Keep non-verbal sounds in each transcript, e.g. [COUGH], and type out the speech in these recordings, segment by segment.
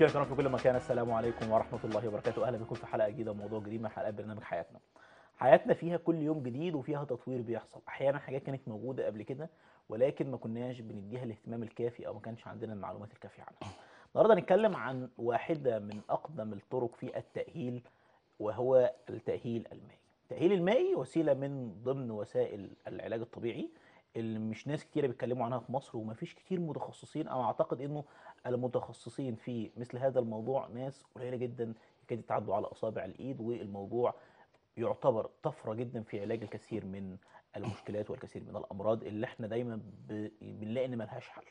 شكرا في كل مكان السلام عليكم ورحمه الله وبركاته اهلا بكم في حلقه جديده وموضوع جديد من حلقات برنامج حياتنا حياتنا فيها كل يوم جديد وفيها تطوير بيحصل احيانا حاجات كانت موجوده قبل كده ولكن ما كناش بنديها الاهتمام الكافي او ما كانش عندنا المعلومات الكافيه عنها النهارده هنتكلم عن واحده من اقدم الطرق في التاهيل وهو التاهيل المائي التاهيل المائي وسيله من ضمن وسائل العلاج الطبيعي اللي مش ناس كتير بيتكلموا عنها في مصر ومفيش كتير متخصصين او اعتقد انه المتخصصين في مثل هذا الموضوع ناس قليله جدا يكاد يتعدوا على اصابع الايد والموضوع يعتبر طفره جدا في علاج الكثير من المشكلات والكثير من الامراض اللي احنا دايما بنلاقي ان ملهاش حل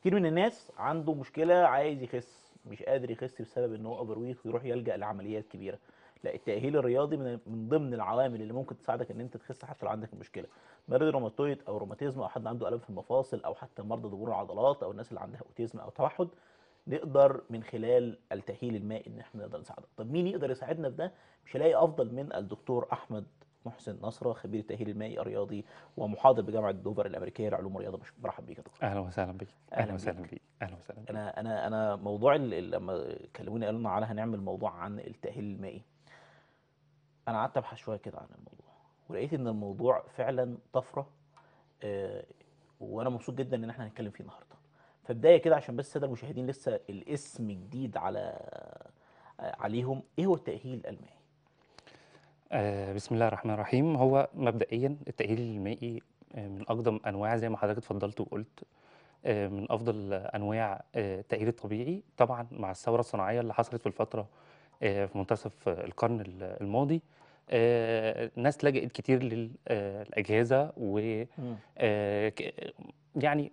كتير من الناس عنده مشكله عايز يخس مش قادر يخس بسبب ان هو اوفر ويروح يلجا لعمليات كبيره لا التاهيل الرياضي من من ضمن العوامل اللي ممكن تساعدك ان انت تخس حتى لو عندك المشكله مريض روماتويد او روماتيزم او حد عنده الام في المفاصل او حتى مرضى ضمور العضلات او الناس اللي عندها اوتيزم او توحد نقدر من خلال التاهيل المائي ان احنا نقدر نساعدك طب مين يقدر يساعدنا في ده مش هلاقي افضل من الدكتور احمد محسن نصره خبير التاهيل المائي الرياضي ومحاضر بجامعه دوفر الامريكيه للعلوم والرياضه برحب بيك يا دكتور اهلا وسهلا بيك اهلا وسهلا بيك اهلا وسهلا انا انا انا موضوع لما كلموني قالوا لنا على هنعمل موضوع عن التاهيل المائي انا قعدت ابحث شويه كده عن الموضوع ولقيت ان الموضوع فعلا طفره آه وانا مبسوط جدا ان احنا هنتكلم فيه النهارده فبدايه كده عشان بس الساده المشاهدين لسه الاسم جديد على آه، عليهم ايه هو التاهيل المائي آه بسم الله الرحمن الرحيم هو مبدئيا التاهيل المائي آه، من اقدم انواع زي ما حضرتك اتفضلت وقلت آه، من افضل انواع التاهيل الطبيعي طبعا مع الثوره الصناعيه اللي حصلت في الفتره آه، في منتصف القرن الماضي آه، ناس لجأت كتير للأجهزة آه، و يعني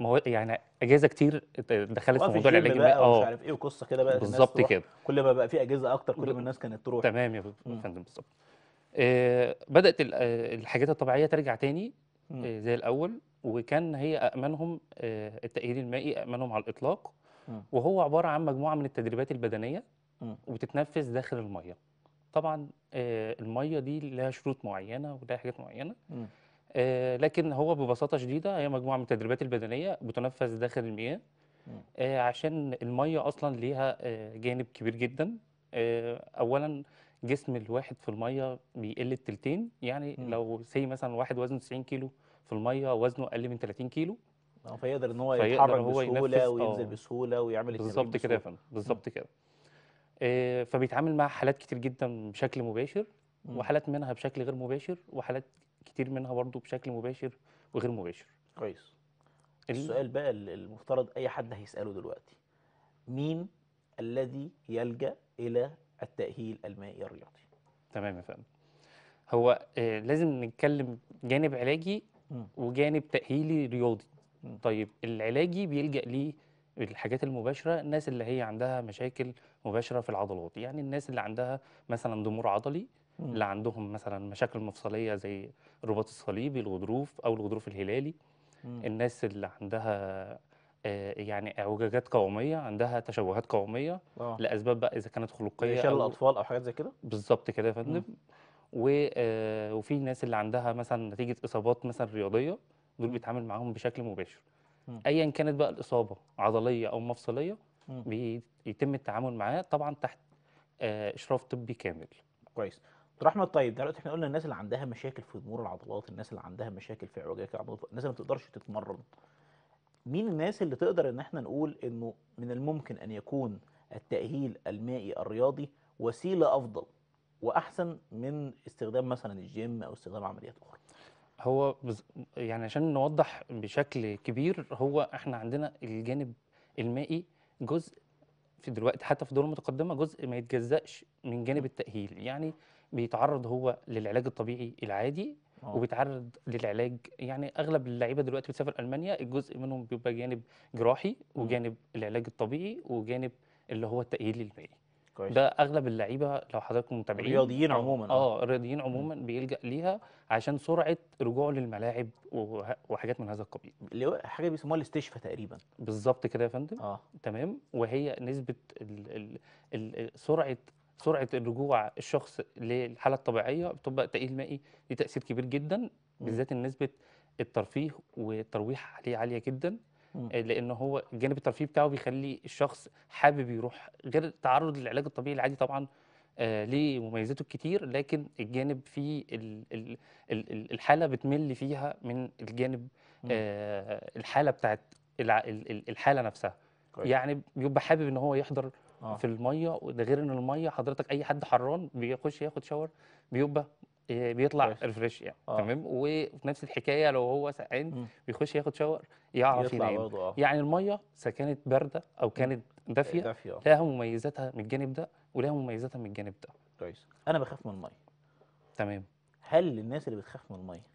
مو... يعني اجهزه كتير دخلت في موضوع العلاج البيئي اه مش عارف ايه وقصه كده بقى بالظبط كده كل ما بقى في اجهزه اكتر كل ما الناس كانت تروح تمام يا فندم بالظبط آه بدات الحاجات الطبيعيه ترجع تاني آه زي الاول وكان هي امنهم آه التاهيل المائي امنهم على الاطلاق وهو عباره عن مجموعه من التدريبات البدنيه وتتنفس داخل الميه طبعا آه، الميه دي لها شروط معينه ولها حاجات معينه آه، لكن هو ببساطه شديده هي مجموعه من التدريبات البدنيه بتنفذ داخل المياه آه، عشان الميه اصلا ليها جانب كبير جدا اولا جسم الواحد في الميه بيقل التلتين يعني مم. لو سي مثلا واحد وزنه 90 كيلو في الميه وزنه اقل من 30 كيلو فيقدر ان هو يتحرك بسهوله وينزل بسهوله ويعمل بالظبط كده يا فندم بالظبط كده آه، فبيتعامل مع حالات كتير جدا بشكل مباشر وحالات منها بشكل غير مباشر وحالات كتير منها برضه بشكل مباشر وغير مباشر كويس السؤال بقى المفترض اي حد هيساله دلوقتي مين الذي يلجا الى التاهيل المائي الرياضي تمام يا فندم هو آه، لازم نتكلم جانب علاجي وجانب تاهيلي رياضي طيب العلاجي بيلجا ليه الحاجات المباشرة الناس اللي هي عندها مشاكل مباشرة في العضلات يعني الناس اللي عندها مثلا ضمور عضلي اللي عندهم مثلا مشاكل مفصلية زي الرباط الصليبي الغضروف أو الغضروف الهلالي الناس اللي عندها آه، يعني اعوجاجات قوميه عندها تشوهات قوميه أوه. لاسباب بقى اذا كانت خلقيه يعني شلل أو الاطفال او حاجات زي كده بالظبط كده يا فندم آه، وفي ناس اللي عندها مثلا نتيجه اصابات مثلا رياضيه دول بيتعامل معاهم بشكل مباشر ايا كانت بقى الاصابه عضليه او مفصليه بيتم التعامل معاه طبعا تحت آه، اشراف طبي كامل كويس دكتور احمد طيب دلوقتي احنا قلنا الناس اللي عندها مشاكل في ضمور العضلات الناس اللي عندها مشاكل في اعوجاج العضلات الناس اللي ما بتقدرش تتمرن مين الناس اللي تقدر ان احنا نقول انه من الممكن ان يكون التاهيل المائي الرياضي وسيله افضل واحسن من استخدام مثلا الجيم او استخدام عمليات اخرى هو بز... يعني عشان نوضح بشكل كبير هو احنا عندنا الجانب المائي جزء في دلوقتي حتى في الدول المتقدمه جزء ما يتجزأش من جانب التأهيل يعني بيتعرض هو للعلاج الطبيعي العادي أوه. وبيتعرض للعلاج يعني اغلب اللعيبه دلوقتي بتسافر المانيا الجزء منهم بيبقى جانب جراحي وجانب العلاج الطبيعي وجانب اللي هو التأهيل المائي كويس. ده اغلب اللعيبه لو حضراتكم متابعين الرياضيين عموما آه،, اه الرياضيين عموما بيلجا ليها عشان سرعه رجوعه للملاعب وحاجات من هذا القبيل اللي هو حاجه بيسموها الاستشفاء تقريبا بالظبط كده يا فندم اه تمام وهي نسبه الـ الـ الـ سرعه سرعه الرجوع الشخص للحاله الطبيعيه بتبقى تقيل مائي ليه تاثير كبير جدا بالذات نسبه الترفيه والترويح عليه عاليه جدا آه، لان هو الجانب الترفيهي بتاعه بيخلي الشخص حابب يروح غير التعرض للعلاج الطبيعي العادي طبعا آه ليه مميزاته الكتير لكن الجانب في الحاله بتمل فيها من الجانب آه الحاله بتاعت الحاله نفسها كويس. يعني بيبقى حابب ان هو يحضر آه. في الميه ده غير ان الميه حضرتك اي حد حران بيخش ياخد شاور بيبقى آه، بيطلع ريفريش يعني آه. تمام وفي نفس الحكايه لو هو سقعان بيخش ياخد شاور يعرف ينام آه. يعني الميه كانت بارده او كانت دافيه, آه، دافية. آه. لها مميزاتها من الجانب ده ولها مميزاتها من الجانب ده كويس انا بخاف من الميه تمام هل الناس اللي بتخاف من الميه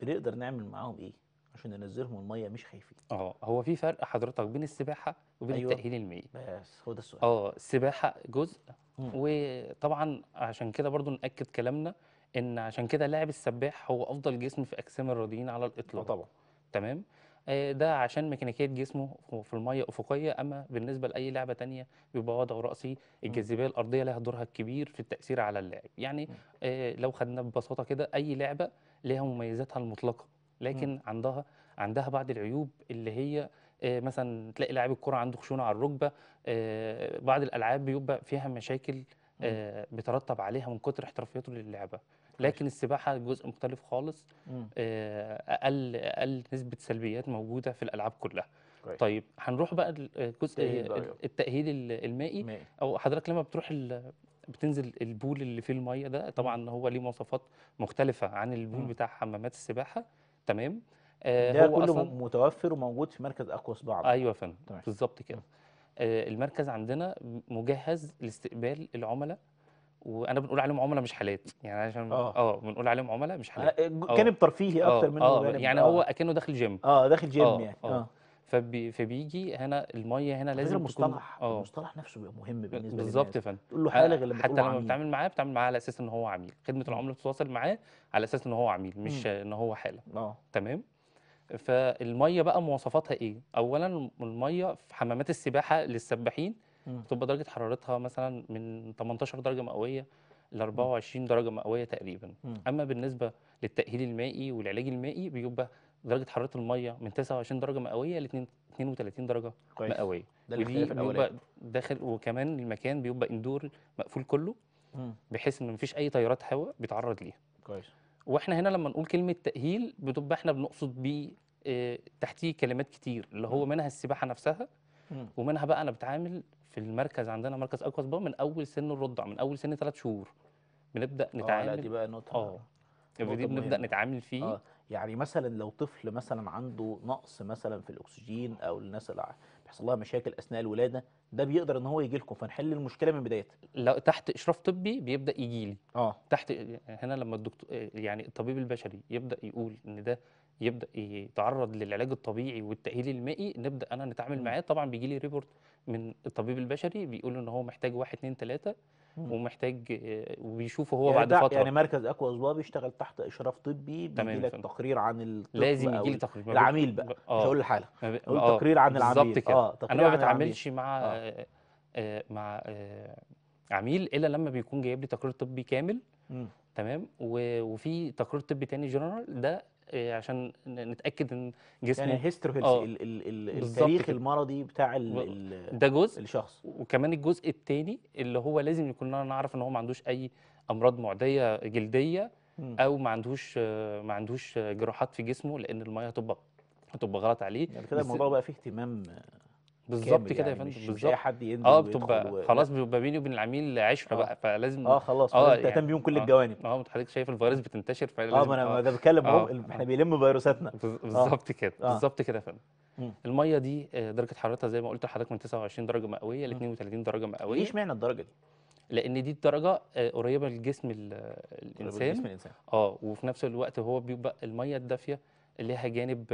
بنقدر نعمل معاهم ايه عشان ننزلهم الميه مش خايفين اه هو في فرق حضرتك بين السباحه وبين أيوة. التاهيل المائي بس هو ده السؤال اه السباحه جزء مم. وطبعا عشان كده برضو ناكد كلامنا ان عشان كده لاعب السباح هو افضل جسم في اجسام الرياضيين على آه، الاطلاق طبعا تمام آه، ده عشان ميكانيكيه جسمه في الميه افقيه اما بالنسبه لاي لعبه تانية بيبقى وضعه راسي الجاذبيه الارضيه لها دورها الكبير في التاثير على اللاعب يعني آه، لو خدنا ببساطه كده اي لعبه لها مميزاتها المطلقه لكن عندها عندها بعض العيوب اللي هي مثلا تلاقي لاعب الكره عنده خشونه على الركبه بعض الالعاب بيبقى فيها مشاكل بترتب عليها من كتر احترافيته للعبه لكن السباحه جزء مختلف خالص آه، اقل اقل نسبه سلبيات موجوده في الالعاب كلها كويس. طيب هنروح بقى الجزء التاهيل المائي مائي. او حضرتك لما بتروح بتنزل البول اللي فيه الميه ده طبعا هو ليه مواصفات مختلفه عن البول م. بتاع حمامات السباحه تمام آه ده هو كله أصلاً متوفر وموجود في مركز اقوس بعض ايوه يا فندم بالظبط كده آه المركز عندنا مجهز لاستقبال العملاء وانا بنقول عليهم عملاء مش حالات يعني عشان آه. اه بنقول عليهم عملاء مش حالات جانب آه. ترفيهي آه. اكتر منه اه يعني هو اكنه داخل جيم اه داخل جيم أوه. يعني اه فبي فبيجي هنا الميه هنا لازم المصطلح تكون... المصطلح نفسه بيبقى مهم بالنسبه بالظبط يا فندم تقول له غير لما حتى لما بتتعامل معاه بتتعامل معاه على اساس ان هو عميل خدمه العملاء بتتواصل معاه على اساس ان هو عميل مش م. ان هو حاله اه تمام فالميه بقى مواصفاتها ايه اولا الميه في حمامات السباحه للسباحين تبقى بتبقى درجه حرارتها مثلا من 18 درجه مئويه ل 24 درجه مئويه تقريبا اما بالنسبه للتاهيل المائي والعلاج المائي بيبقى درجه حراره الميه من 29 درجه مئويه ل 32 درجه كويس. مئويه ده ودي بيبقى داخل وكمان المكان بيبقى اندور مقفول كله بحيث ان مفيش اي تيارات هواء بيتعرض ليها كويس واحنا هنا لما نقول كلمه تاهيل بتبقى احنا بنقصد بيه آه، تحتيه كلمات كتير اللي هو منها السباحه نفسها ومنها بقى انا بتعامل في المركز عندنا مركز اقوى اسبوع من اول سن الرضع من اول سن ثلاث شهور بنبدا آه، نتعامل اه دي بقى نقطه اه دي بنبدا نتعامل فيه آه. يعني مثلا لو طفل مثلا عنده نقص مثلا في الاكسجين او الناس اللي بيحصل لها مشاكل اثناء الولاده ده بيقدر ان هو يجي لكم فنحل المشكله من بدايتها لا تحت اشراف طبي بيبدا يجي لي اه تحت هنا لما الدكتور يعني الطبيب البشري يبدا يقول ان ده يبدا يتعرض للعلاج الطبيعي والتاهيل المائي نبدا انا نتعامل معاه طبعا بيجي لي ريبورت من الطبيب البشري بيقول ان هو محتاج واحد اثنين ثلاثه ومحتاج آه، وبيشوفه هو يعني بعد فتره يعني مركز اكوا اسبوع بيشتغل تحت اشراف طبي بيجي لك تقرير عن لازم يجي لي تقرير العميل بقى مش آه. هقول الحاله اقول آه. تقرير عن العميل كده. اه تقرير انا ما بتعاملش مع آه. آه. آه مع آه عميل الا لما بيكون جايب لي تقرير طبي كامل م. تمام وفي تقرير طبي تاني جنرال ده آه، عشان نتاكد ان جسمه يعني هيستوري آه، التاريخ المرضي بتاع ال ده جزء الشخص وكمان الجزء الثاني اللي هو لازم يكون انا نعرف ان هو ما عندوش اي امراض معديه جلديه او ما عندوش ما عندوش جراحات في جسمه لان الميه هتبقى هتبقى غلط عليه يعني كده الموضوع بقى فيه اهتمام بالظبط كده يا يعني، فندم بالظبط مش اي حد ينزل اه بتبقى خلاص بيبقى بيني وبين العميل عشره آه. بقى فلازم اه خلاص اه يعني تهتم يعني بيهم كل آه الجوانب اه حضرتك شايف الفيروس بتنتشر فلازم اه ما انا ده آه. بتكلم آه احنا بيلم فيروساتنا آه. بالظبط كده آه. بالظبط كده يا فندم الميه دي درجه حرارتها زي ما قلت لحضرتك من 29 درجه مئويه ل 32 درجه مئويه ايش اشمعنى الدرجه دي؟ لان دي الدرجه قريبه لجسم الانسان الانسان اه وفي نفس الوقت هو بيبقى الميه الدافيه ليها جانب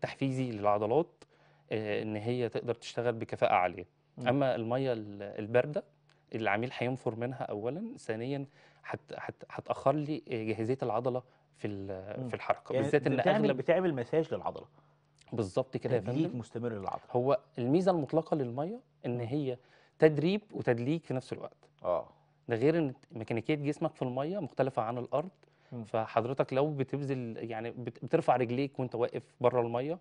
تحفيزي للعضلات آه، ان هي تقدر تشتغل بكفاءه عاليه اما الميه البارده العميل هينفر منها اولا ثانيا هتاخر لي جاهزيه العضله في في الحركه يعني بالذات ان اغلب بتعمل مساج للعضله بالظبط كده يا فندم مستمر للعضله هو الميزه المطلقه للميه ان هي تدريب وتدليك في نفس الوقت اه ده غير ان ميكانيكيه جسمك في الميه مختلفه عن الارض فحضرتك لو بتبذل يعني بترفع رجليك وانت واقف بره الميه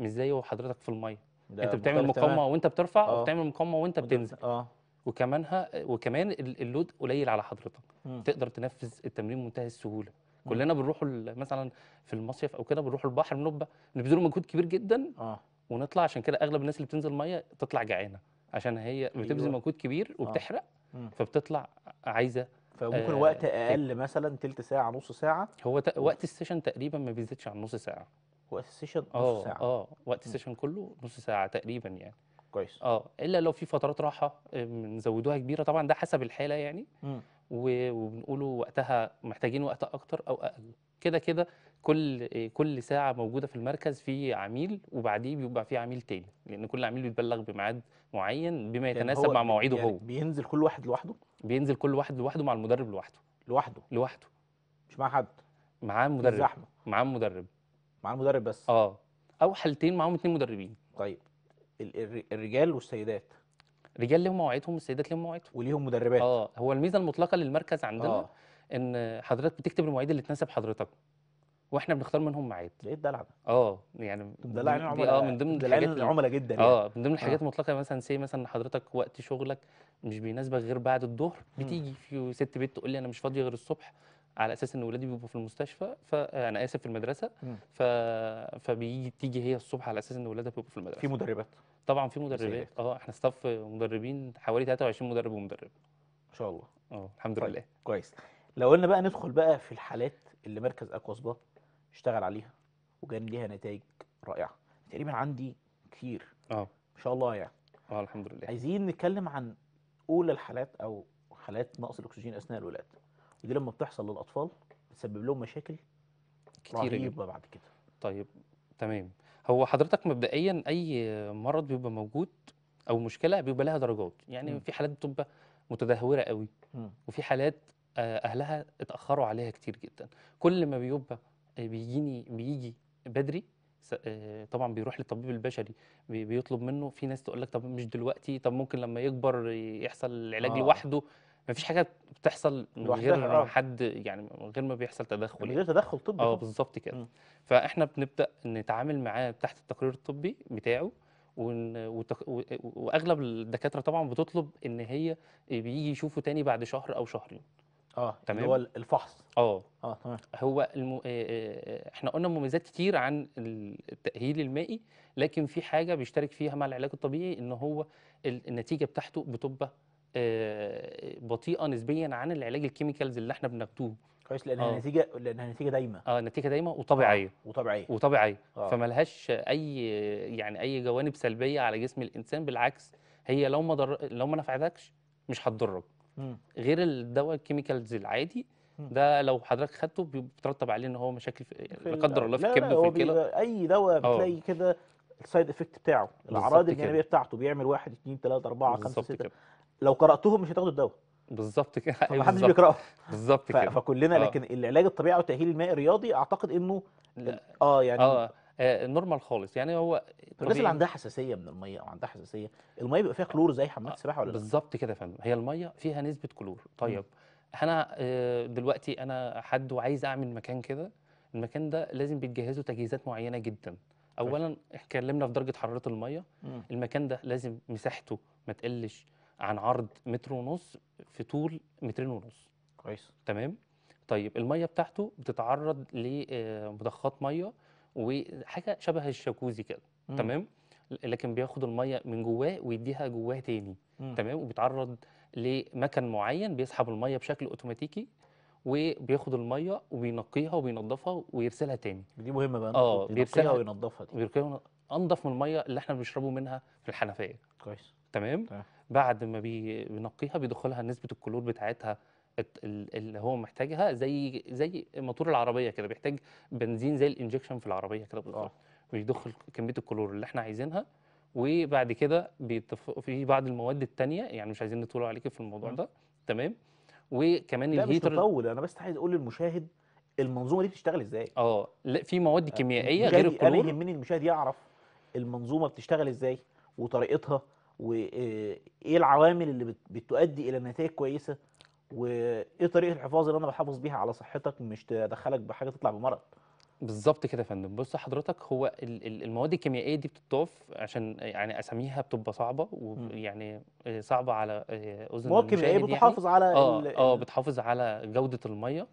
مش زي وحضرتك في الميه انت بتعمل مقاومه وانت بترفع أوه. وبتعمل مقاومه وانت بتنزل اه وكمانها وكمان اللود قليل على حضرتك مم. تقدر تنفذ التمرين بمنتهى السهوله كلنا بنروح مثلا في المصيف او كده بنروح البحر بنبقى بنبذل مجهود كبير جدا اه ونطلع عشان كده اغلب الناس اللي بتنزل الميه تطلع جعانه عشان هي بتبذل أيوه. مجهود كبير اه. وبتحرق آه. فبتطلع عايزه فممكن آه وقت اقل مثلا تلت ساعه نص ساعه هو ت... وقت السيشن تقريبا ما بيزيدش عن نص ساعه وقت السيشن نص آه، ساعه اه وقت السيشن كله نص ساعه تقريبا يعني كويس اه الا لو في فترات راحه نزودوها كبيره طبعا ده حسب الحاله يعني م. وبنقوله وقتها محتاجين وقت اكتر او اقل كده كده كل كل ساعه موجوده في المركز في عميل وبعديه بيبقى في عميل تاني لان كل عميل بيتبلغ بميعاد معين بما يعني يتناسب يعني مع مواعيده يعني هو بينزل كل واحد لوحده بينزل كل واحد لوحده مع المدرب لوحده لوحده لوحده مش مع حد معاه مدرب زحمه معاه مدرب معاه المدرب بس اه او حالتين معاهم اثنين مدربين طيب الرجال والسيدات رجال لهم مواعيدهم السيدات لهم مواعيدهم وليهم مدربات اه هو الميزه المطلقه للمركز عندنا آه. ان حضرتك بتكتب المواعيد اللي تناسب حضرتك واحنا بنختار منهم ميعاد إيه لقيت دلع اه يعني دلع عين اه من ضمن الحاجات العملاء جدا آه، يعني. اه من ضمن الحاجات آه. المطلقه مثلا سي مثلا حضرتك وقت شغلك مش بيناسبك غير بعد الظهر بتيجي في ست بيت تقول لي انا مش فاضيه غير الصبح على اساس ان ولادي بيبقوا في المستشفى فانا آه، اسف في المدرسه ف... فبيجي تيجي هي الصبح على اساس ان ولادها بيبقوا في المدرسه في مدربات طبعا في مدربات إيه؟ اه احنا ستاف مدربين حوالي 23 مدرب ومدرب ما شاء الله اه الحمد طيب. لله كويس لو قلنا بقى ندخل بقى في الحالات اللي مركز اكوا اشتغل عليها وكان ليها نتائج رائعه تقريبا عندي كتير اه ان شاء الله يعني اه الحمد لله عايزين نتكلم عن اولى الحالات او حالات نقص الاكسجين اثناء الولاده ودي لما بتحصل للاطفال بتسبب لهم مشاكل كتير رهيبه بعد كده طيب تمام هو حضرتك مبدئيا اي مرض بيبقى موجود او مشكله بيبقى لها درجات يعني م. في حالات بتبقى متدهوره قوي م. وفي حالات آه، اهلها اتاخروا عليها كتير جدا كل ما بيبقى بيجيني بيجي بدري آه، طبعا بيروح للطبيب البشري بيطلب منه في ناس تقول لك طب مش دلوقتي طب ممكن لما يكبر يحصل العلاج آه. لوحده مفيش حاجه بتحصل من غير ما آه. حد يعني من غير ما بيحصل تدخل من غير تدخل طبي اه بالظبط كده م. فاحنا بنبدا نتعامل معاه تحت التقرير الطبي بتاعه وتق... و... واغلب الدكاتره طبعا بتطلب ان هي بيجي يشوفه تاني بعد شهر او شهرين اه تمام اللي هو الفحص اه اه تمام هو الم... آه، آه، آه، احنا قلنا مميزات كتير عن التاهيل المائي لكن في حاجه بيشترك فيها مع العلاج الطبيعي ان هو النتيجه بتاعته بتبقى بطيئه نسبيا عن العلاج الكيميكالز اللي احنا بناخدوه كويس لان نتيجه النتيجه لان النتيجه دايمه اه النتيجه دايمه وطبيعيه وطبيعيه وطبيعيه آه. فملهاش اي يعني اي جوانب سلبيه على جسم الانسان بالعكس هي لو ما در... لو ما نفعتكش مش هتضرك غير الدواء الكيميكالز العادي ده لو حضرتك خدته بيترتب عليه ان هو مشاكل لا قدر الله في الكبد وفي الكلى اي دواء بتلاقي كده السايد افكت بتاعه الاعراض الجانبيه بتاعته بيعمل 1 2 3 4 5 6 لو قراتهم مش هتاخدوا الدواء بالظبط كده محدش بيقراه بالظبط كده فكلنا آه. لكن العلاج الطبيعي او التاهيل المائي الرياضي اعتقد انه لا. اه يعني آه. نورمال آه، خالص يعني هو الناس اللي عندها حساسيه من الميه او عندها حساسيه الميه بيبقى فيها كلور زي حمامات آه، السباحه ولا بالظبط كده يا فندم هي الميه فيها نسبه كلور طيب انا آه، دلوقتي انا حد وعايز اعمل مكان كده المكان ده لازم بيتجهزه تجهيزات معينه جدا اولا اتكلمنا في درجه حراره الميه المكان ده لازم مساحته ما تقلش عن عرض متر ونص في طول مترين ونص كويس تمام طيب الميه بتاعته بتتعرض لمضخات ميه وحاجه شبه الشاكوزي كده تمام لكن بياخد الميه من جواه ويديها جواه تاني تمام وبيتعرض لمكن معين بيسحب الميه بشكل اوتوماتيكي وبياخد الميه وبينقيها وبينضفها ويرسلها تاني دي مهمه بقى اه بيرسلها وينضفها دي انضف من الميه اللي احنا بنشربه منها في الحنفيه كويس تمام طيب. بعد ما بينقيها بيدخلها نسبه الكلور بتاعتها اللي هو محتاجها زي زي موتور العربيه كده بيحتاج بنزين زي الانجكشن في العربيه كده بالظبط آه. بيضخ كميه الكلور اللي احنا عايزينها وبعد كده في بعض المواد الثانيه يعني مش عايزين نطول عليكي في الموضوع م. ده تمام وكمان الهيتر مش انا بس عايز اقول للمشاهد المنظومه دي بتشتغل ازاي اه لا في مواد آه، كيميائيه غير الكلور انا يهمني المشاهد يعرف المنظومه بتشتغل ازاي وطريقتها وايه آه، العوامل اللي بتؤدي الى نتائج كويسه وايه طريقه الحفاظ اللي انا بحافظ بيها على صحتك مش تدخلك بحاجه تطلع بمرض بالظبط كده يا فندم بص حضرتك هو المواد الكيميائيه دي بتضاف عشان يعني اساميها بتبقى صعبه ويعني آه، صعبه على آه، اذن المواد كيميائيه يعني. بتحافظ يعني. على اه اه بتحافظ على جوده الميه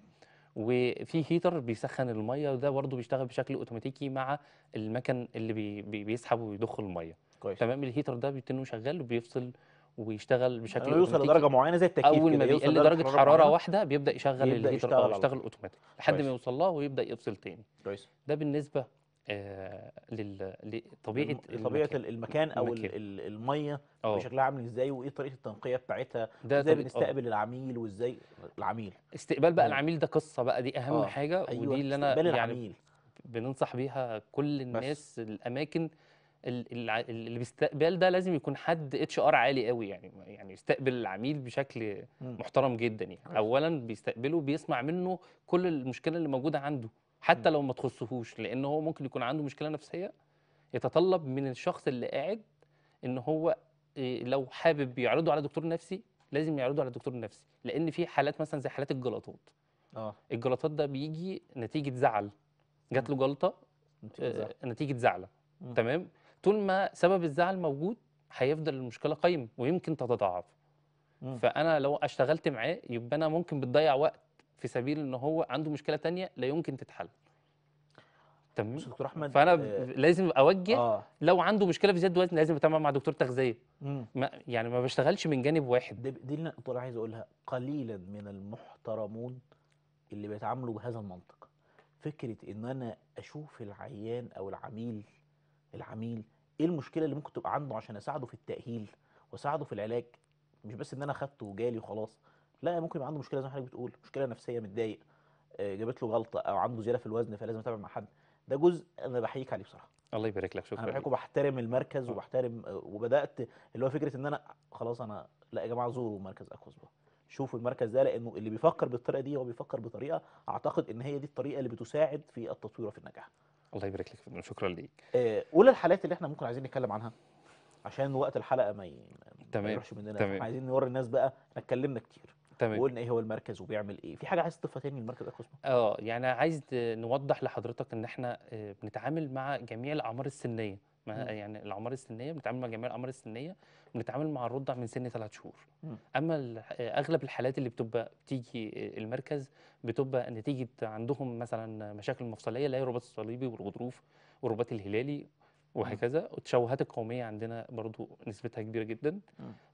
وفي هيتر بيسخن الميه وده برضه بيشتغل بشكل اوتوماتيكي مع المكن اللي بي بيسحب وبيضخ الميه كويس. تمام الهيتر ده بيتنه شغال وبيفصل ويشتغل بشكل يوصل لدرجه معينه زي التكييف اول ما بيقل درجه حراره, حرارة واحده بيبدا يشغل الهيتر او يشتغل اوتوماتيك لحد ما يوصل لها ويبدا يفصل تاني كويس ده بالنسبه آه، لل... لطبيعه طبيعه المكان, المكان او المكان. الميه أوه. بشكلها عامل ازاي وايه طريقه التنقيه بتاعتها ده ازاي آه. بنستقبل العميل وازاي العميل استقبال بقى أوه. العميل ده قصه بقى دي اهم أوه. حاجه أيوة. ودي اللي انا يعني العميل. بننصح بيها كل الناس بس. الاماكن اللي بيستقبل ده لازم يكون حد اتش ار عالي قوي يعني يعني يستقبل العميل بشكل محترم جدا يعني اولا بيستقبله بيسمع منه كل المشكله اللي موجوده عنده حتى لو ما تخصهوش لان هو ممكن يكون عنده مشكله نفسيه يتطلب من الشخص اللي قاعد ان هو إيه، لو حابب يعرضه على دكتور نفسي لازم يعرضه على دكتور نفسي لان في حالات مثلا زي حالات الجلطات اه الجلطات ده بيجي نتيجه زعل جات له جلطه نتيجه آه، زعله تمام طول ما سبب الزعل موجود هيفضل المشكله قايمه ويمكن تتضاعف فانا لو اشتغلت معاه يبقى انا ممكن بتضيع وقت في سبيل ان هو عنده مشكله تانية لا يمكن تتحل تمام دكتور احمد فانا آه لازم اوجه آه. لو عنده مشكله في زياده وزن لازم اتابع مع دكتور تغذيه ما يعني ما بشتغلش من جانب واحد دي, دي النقطه اللي عايز اقولها قليلا من المحترمون اللي بيتعاملوا بهذا المنطق فكره ان انا اشوف العيان او العميل العميل ايه المشكله اللي ممكن تبقى عنده عشان اساعده في التاهيل واساعده في العلاج مش بس ان انا اخذته وجالي وخلاص لا ممكن يبقى عنده مشكله زي ما حضرتك بتقول مشكله نفسيه متضايق آه، جابت له غلطه او عنده زياده في الوزن فلازم اتابع مع حد ده جزء انا بحييك عليه بصراحه الله يبارك لك شكرا انا بحييك وبحترم المركز آه. وبحترم آه، وبدات اللي هو فكره ان انا خلاص انا لا يا جماعه زوروا مركز اكوزبا شوفوا المركز ده لانه اللي بيفكر بالطريقه دي هو بيفكر بطريقه اعتقد ان هي دي الطريقه اللي بتساعد في التطوير وفي النجاح الله يبارك لك شكرا ليك اولى آه، الحالات اللي احنا ممكن عايزين نتكلم عنها عشان وقت الحلقه ما تمام مننا تمام عايزين نوري الناس بقى احنا اتكلمنا كتير تمام وقلنا ايه هو المركز وبيعمل ايه في حاجه عايز تضيفها تاني للمركز اكوسما اه يعني عايز نوضح لحضرتك ان احنا آه، بنتعامل مع جميع الاعمار السنيه ما يعني الاعمار السنيه بنتعامل مع جميع الاعمار السنيه بنتعامل مع الرضع من سن ثلاث شهور م. اما اغلب الحالات اللي بتبقى بتيجي آه، المركز بتبقى نتيجه عندهم مثلا مشاكل مفصليه لا الرباط الصليبي والغضروف والرباط الهلالي وهكذا التشوهات القوميه عندنا برضو نسبتها كبيره جدا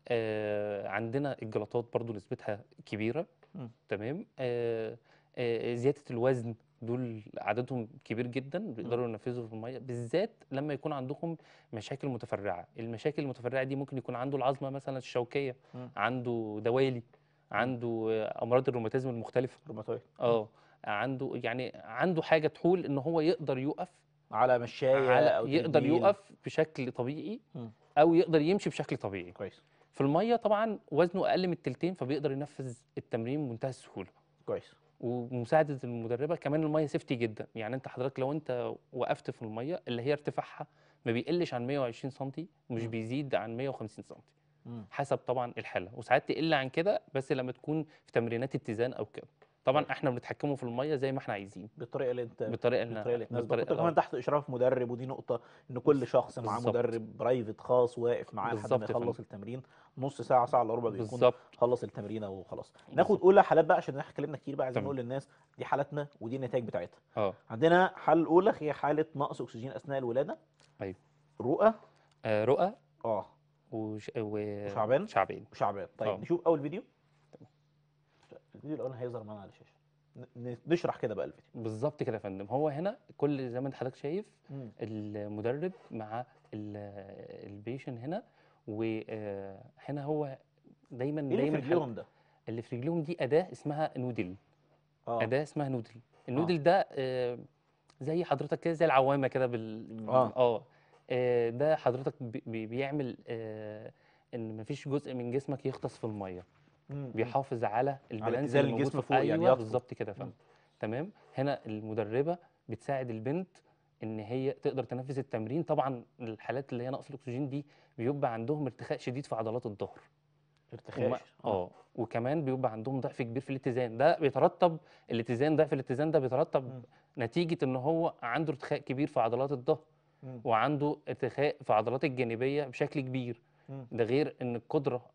آه عندنا الجلطات برضو نسبتها كبيره م. تمام آه آه زياده الوزن دول عددهم كبير جدا بيقدروا ينفذوا في الميه بالذات لما يكون عندكم مشاكل متفرعه المشاكل المتفرعه دي ممكن يكون عنده العظمه مثلا الشوكيه م. عنده دوالي عنده امراض الروماتيزم المختلفه الروماتويد اه عنده يعني عنده حاجه تحول ان هو يقدر يقف على مشايه على أو يقدر تجميل. يقف بشكل طبيعي م. او يقدر يمشي بشكل طبيعي كويس في الميه طبعا وزنه اقل من التلتين فبيقدر ينفذ التمرين بمنتهى السهوله كويس ومساعده المدربه كمان الميه سيفتي جدا يعني انت حضرتك لو انت وقفت في الميه اللي هي ارتفاعها ما بيقلش عن 120 سم ومش بيزيد عن 150 سم حسب طبعا الحاله وساعات تقل عن كده بس لما تكون في تمرينات اتزان او كده طبعا احنا بنتحكموا في الميه زي ما احنا عايزين بالطريقه اللي انت بالطريقه اللي بالطريقه اللي الناس بالطريقه كمان تحت اشراف مدرب ودي نقطه ان كل شخص معاه مدرب برايفت خاص واقف معاه لحد ما يخلص التمرين نص ساعه ساعه الا ربع بيكون بالزبط. خلص التمرينه وخلاص ناخد اولى حالات بقى عشان احنا اتكلمنا كتير بقى عايزين نقول للناس دي حالاتنا ودي النتائج بتاعتها اه عندنا حال الاولى هي حاله نقص اكسجين اثناء الولاده ايوه رؤى آه رؤى اه وش... و... وشعبان شعبان شعبان طيب أوه. نشوف اول فيديو الفيديو الاول هيظهر معانا على الشاشه نشرح كده بقى الفيديو بالظبط كده يا فندم هو هنا كل زي ما انت حضرتك شايف مم. المدرب مع البيشن هنا وهنا آه، هو دايما إيه دايما اللي في رجلهم ده اللي في رجلهم دي اداه اسمها نودل آه. اداه اسمها نودل آه. النودل آه. ده زي حضرتك كده زي العوامه كده بال اه آه, آه، ده حضرتك بيعمل ان مفيش جزء من جسمك يغطس في الميه بيحافظ على البالانس على الجسم فوق يعني أيوة يعني بالظبط كده فاهم تمام هنا المدربه بتساعد البنت ان هي تقدر تنفذ التمرين طبعا الحالات اللي هي نقص الاكسجين دي بيبقى عندهم ارتخاء شديد في عضلات الظهر ارتخاء آه. اه وكمان بيبقى عندهم ضعف كبير في الاتزان ده بيترتب الاتزان ضعف الاتزان ده بيترتب م. نتيجه ان هو عنده ارتخاء كبير في عضلات الظهر وعنده ارتخاء في عضلات الجانبيه بشكل كبير ده غير ان القدره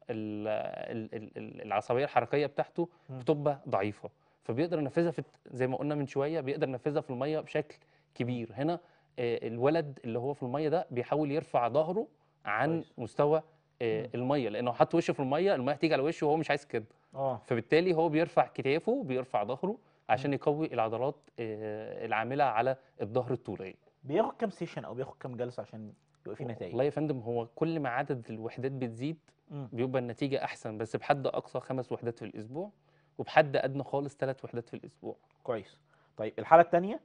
العصبيه الحركيه بتاعته بتبقى ضعيفه فبيقدر ينفذها في زي ما قلنا من شويه بيقدر ينفذها في الميه بشكل كبير هنا آه، الولد اللي هو في الميه ده بيحاول يرفع ظهره عن مستوى آه، الميه لانه حط وشه في الميه الميه هتيجي على وشه وهو مش عايز كده آه. فبالتالي هو بيرفع كتافه بيرفع ظهره عشان يقوي العضلات العامله على الظهر الطولي بياخد كام سيشن او بياخد كام جلسه عشان يبقى في نتائج والله يا فندم هو كل ما عدد الوحدات بتزيد بيبقى النتيجه احسن بس بحد اقصى خمس وحدات في الاسبوع وبحد ادنى خالص ثلاث وحدات في الاسبوع كويس طيب الحاله الثانيه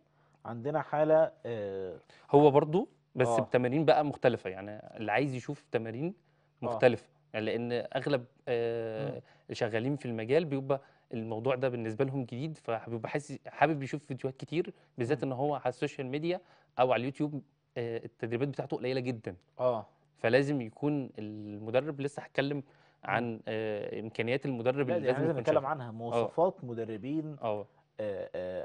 عندنا حاله آه هو برضو بس آه. بتمارين بقى مختلفه يعني اللي عايز يشوف تمارين آه. مختلفه آه. يعني لان اغلب آه شغالين في المجال بيبقى الموضوع ده بالنسبه لهم جديد فبيبقى حاسس حابب يشوف فيديوهات كتير بالذات ان هو على السوشيال ميديا او على اليوتيوب آه، التدريبات بتاعته قليله جدا اه فلازم يكون المدرب لسه هتكلم عن آه، امكانيات المدرب اللي لازم يعني نتكلم عنها آه. مواصفات مدربين اه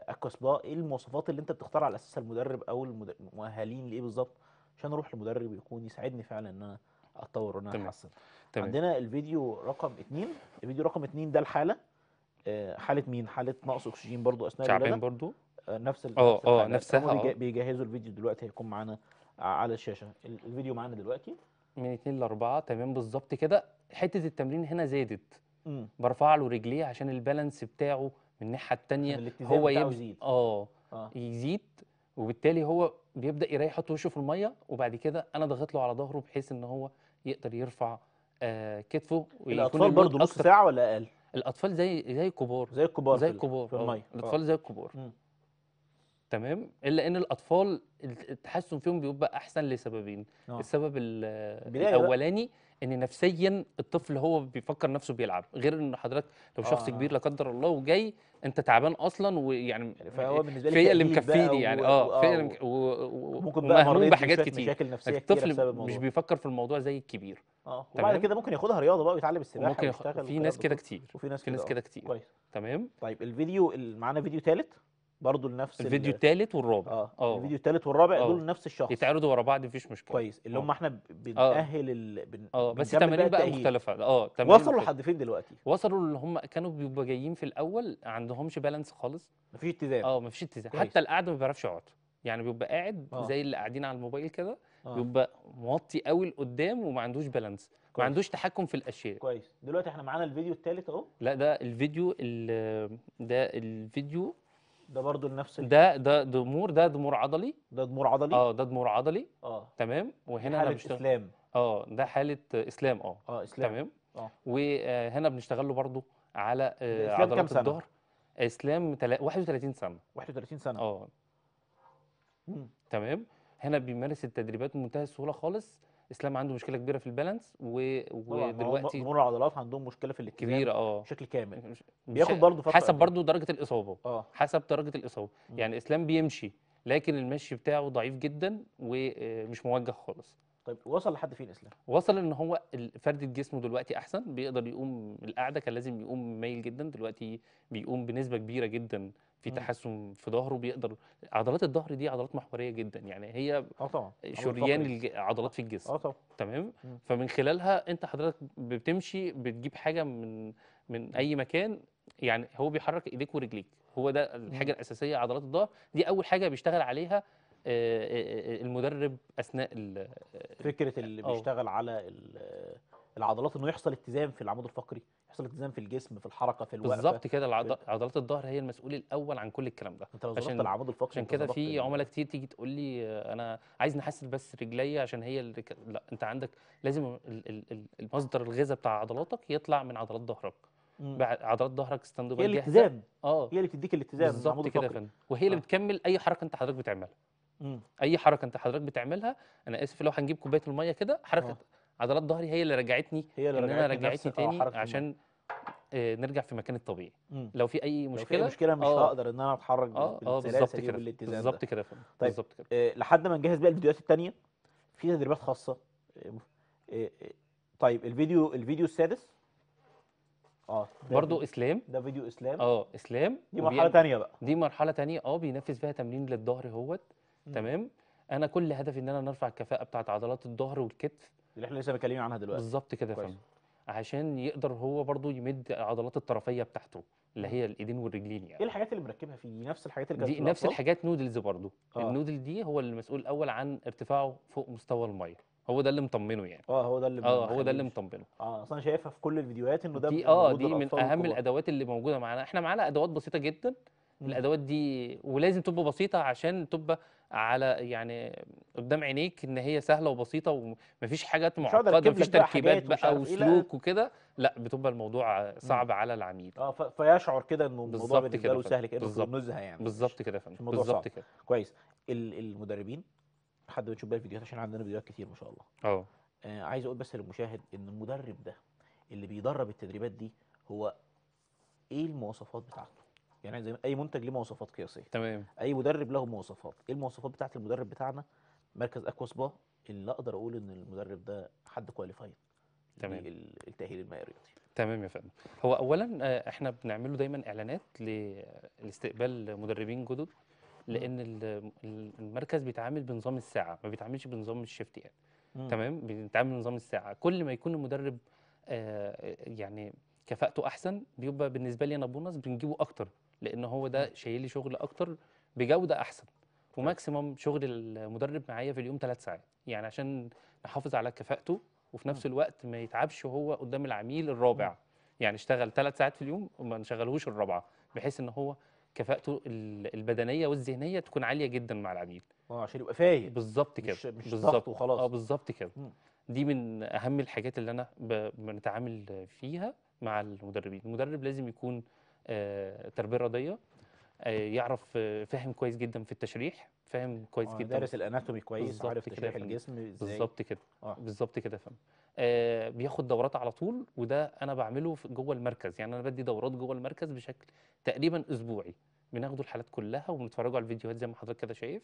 اكسباء ايه المواصفات اللي انت بتختار على اساسها المدرب او المؤهلين لايه بالظبط عشان اروح لمدرب يكون يساعدني فعلا ان انا اتطور وان انا احسن عندنا الفيديو رقم اثنين الفيديو رقم اثنين ده الحاله حاله مين حاله نقص اكسجين برضو اثناء الولاده تعبان برضو آه، آه، نفس اه اه نفسها هم بيجهزوا الفيديو دلوقتي هيكون معانا على الشاشه الفيديو معانا دلوقتي من 2 ل 4 تمام بالظبط كده حته التمرين هنا زادت برفع له رجليه عشان البالانس بتاعه من الناحيه الثانيه هو يزيد آه،, اه يزيد وبالتالي هو بيبدا يريح يحط وشه في الميه وبعد كده انا ضغط له على ظهره بحيث ان هو يقدر يرفع كتفه كتفه الاطفال برضه نص ساعه ولا اقل الاطفال زي زي الكبار زي الكبار زي الكبار في الميه الاطفال زي الكبار مم. تمام الا ان الاطفال التحسن فيهم بيبقى احسن لسببين أوه. السبب الاولاني ان نفسيا الطفل هو بيفكر نفسه بيلعب غير ان حضرتك لو شخص أوه. كبير لا قدر الله وجاي انت تعبان اصلا ويعني يعني فهو بالنسبه لي اللي مكفيني يعني اه, آه، فيا اللي ممكن بقى مريض بحاجات كتير مشاكل نفسيه الطفل مش بيفكر في الموضوع زي الكبير اه وبعد كده ممكن ياخدها رياضه بقى ويتعلم السباحه ويشتغل في ناس كده آه. كتير وفي ناس كده كتير تمام طيب الفيديو معانا فيديو ثالث برضه لنفس الفيديو الثالث والرابع اه, آه. الفيديو الثالث والرابع آه. دول لنفس الشخص يتعرضوا ورا بعض مفيش مشكله كويس اللي هم آه. احنا آه. بنأهل ال... بن... اه بس التمارين بقى مختلفه اه تمارين وصلوا لحد فين دلوقتي؟ وصلوا اللي هم كانوا بيبقوا جايين في الاول ما عندهمش بالانس خالص مفيش اتزان اه مفيش اتزان حتى القعده ما بيعرفش يقعد يعني بيبقى قاعد أوه. زي اللي قاعدين على الموبايل كده بيبقى موطي قوي لقدام وما عندوش بالانس ما عندوش تحكم في الاشياء كويس دلوقتي احنا معانا الفيديو الثالث اهو لا ده الفيديو ده الفيديو ده برضو نفس ده ده ضمور ده ضمور عضلي ده ضمور عضلي اه ده ضمور عضلي اه تمام وهنا حالة بشتغل اسلام اه ده حالة اسلام اه اه اسلام تمام اه وهنا بنشتغل له برضو على آه، عضلات الظهر اسلام 31 سنة 31 سنة اه تمام هنا بيمارس التدريبات بمنتهى السهولة خالص اسلام عنده مشكله كبيره في البالانس ودلوقتي جمهور العضلات عندهم مشكله في الاتزان كبيره اه بشكل كامل بياخد برضه فتره حسب برضه درجه الاصابه اه حسب درجه الاصابه م. يعني اسلام بيمشي لكن المشي بتاعه ضعيف جدا ومش آه، موجه خالص طيب وصل لحد فين اسلام؟ وصل ان هو فرد جسمه دلوقتي احسن بيقدر يقوم القعده كان لازم يقوم مايل جدا دلوقتي بيقوم بنسبه كبيره جدا في تحسن في ظهره بيقدر عضلات الظهر دي عضلات محوريه جدا يعني هي اه طبعا شريان عضلات في الجسم اه طبعا تمام مم. فمن خلالها انت حضرتك بتمشي بتجيب حاجه من من اي مكان يعني هو بيحرك ايديك ورجليك هو ده الحاجه مم. الاساسيه عضلات الظهر دي اول حاجه بيشتغل عليها آه، آه، آه، المدرب اثناء فكره اللي أوه. بيشتغل على العضلات انه يحصل اتزان في العمود الفقري يحصل اتزان في الجسم في الحركه في الوقفه بالظبط كده عضلات الظهر هي المسؤول الاول عن كل الكلام ده انت لو عشان العمود الفقري عشان كده في عملاء كتير تيجي تقول لي انا عايز نحسن بس رجليا عشان هي اللي لا انت عندك لازم المصدر الغذاء بتاع عضلاتك يطلع من عضلات ظهرك عضلات ظهرك ستاند باي هي الالتزام اه هي اللي بتديك الالتزام بالظبط كده وهي اللي بتكمل اي حركه انت حضرتك بتعملها مم. اي حركه انت حضرتك بتعملها انا اسف لو هنجيب كوبايه الميه كده حركه أوه. عضلات ظهري هي اللي رجعتني هي اللي إن رجعتني, رجعتني تاني آه، عشان آه نرجع في مكان الطبيعي مم. لو في اي مشكله لو في مشكله مش آه. هقدر ان انا اتحرك آه، بالظبط كده بالظبط كده طيب بالظبط كده آه لحد ما نجهز بقى الفيديوهات الثانيه في تدريبات خاصه آه آه طيب الفيديو الفيديو السادس اه برضه اسلام ده فيديو اسلام اه اسلام دي مرحله ثانيه بقى دي مرحله ثانيه اه بينفذ فيها تمرين للظهر اهوت تمام انا كل هدفي ان انا نرفع الكفاءه بتاعت عضلات الظهر والكتف اللي احنا لسه متكلمين عنها دلوقتي بالظبط كده فاهم عشان يقدر هو برضو يمد عضلات الطرفيه بتاعته اللي هي الايدين والرجلين يعني ايه الحاجات اللي مركبها فيه نفس الحاجات اللي دي نفس الحاجات نودلز برضو آه. النودل دي هو اللي مسؤول الاول عن ارتفاعه فوق مستوى الميه هو ده اللي مطمنه يعني اه هو ده اللي اه هو ده اللي مطمنه اه اصلا شايفها في كل الفيديوهات انه ده دي اه دي من اهم الادوات اللي موجوده معانا احنا معانا ادوات بسيطه جدا الادوات دي ولازم تبقى بسيطه عشان تبقى على يعني قدام عينيك ان هي سهله وبسيطه ومفيش حاجات معقده مفيش تركيبات بقى إيه، وسلوك وكده لا بتبقى الموضوع صعب مم. على العميل اه فيشعر كده انه الموضوع بالنسبه له سهل كده نزهه يعني بالظبط كده فهمت بالظبط كده كويس المدربين حد ما نشوف بقى الفيديوهات عشان عندنا فيديوهات كتير ما شاء الله اه. اه عايز اقول بس للمشاهد ان المدرب ده اللي بيدرب التدريبات دي هو ايه المواصفات بتاعته يعني زي اي منتج له مواصفات قياسيه تمام اي مدرب له مواصفات ايه المواصفات بتاعه المدرب بتاعنا مركز اكوا سبا اللي اقدر اقول ان المدرب ده حد كواليفايد تمام التاهيل المائي الرياضي تمام يا فندم هو اولا آه، احنا بنعمله دايما اعلانات لاستقبال مدربين جدد لان المركز بيتعامل بنظام الساعه ما بيتعاملش بنظام الشيفت يعني مم. تمام بنتعامل بنظام الساعه كل ما يكون المدرب آه يعني كفاءته احسن بيبقى بالنسبه لي انا بونص بنجيبه اكتر لان هو ده شايل لي شغل اكتر بجوده احسن طيب. وماكسيمم شغل المدرب معايا في اليوم ثلاث ساعات يعني عشان نحافظ على كفاءته وفي نفس الوقت ما يتعبش هو قدام العميل الرابع يعني اشتغل ثلاث ساعات في اليوم وما نشغلهوش الرابعه بحيث ان هو كفاءته البدنيه والذهنيه تكون عاليه جدا مع العميل اه عشان يبقى فايق بالظبط كده مش, بالظبط وخلاص اه بالظبط كده دي من اهم الحاجات اللي انا بنتعامل فيها مع المدربين المدرب لازم يكون آه، تربيه رياضيه آه، يعرف آه، فاهم كويس جدا في التشريح فاهم كويس جدا دارس الاناتومي كويس عارف تشريح الجسم ازاي بالظبط كده بالظبط كده فاهم آه بياخد دورات على طول وده انا بعمله جوه المركز يعني انا بدي دورات جوه المركز بشكل تقريبا اسبوعي بناخدوا الحالات كلها وبنتفرجوا على الفيديوهات زي ما حضرتك كده شايف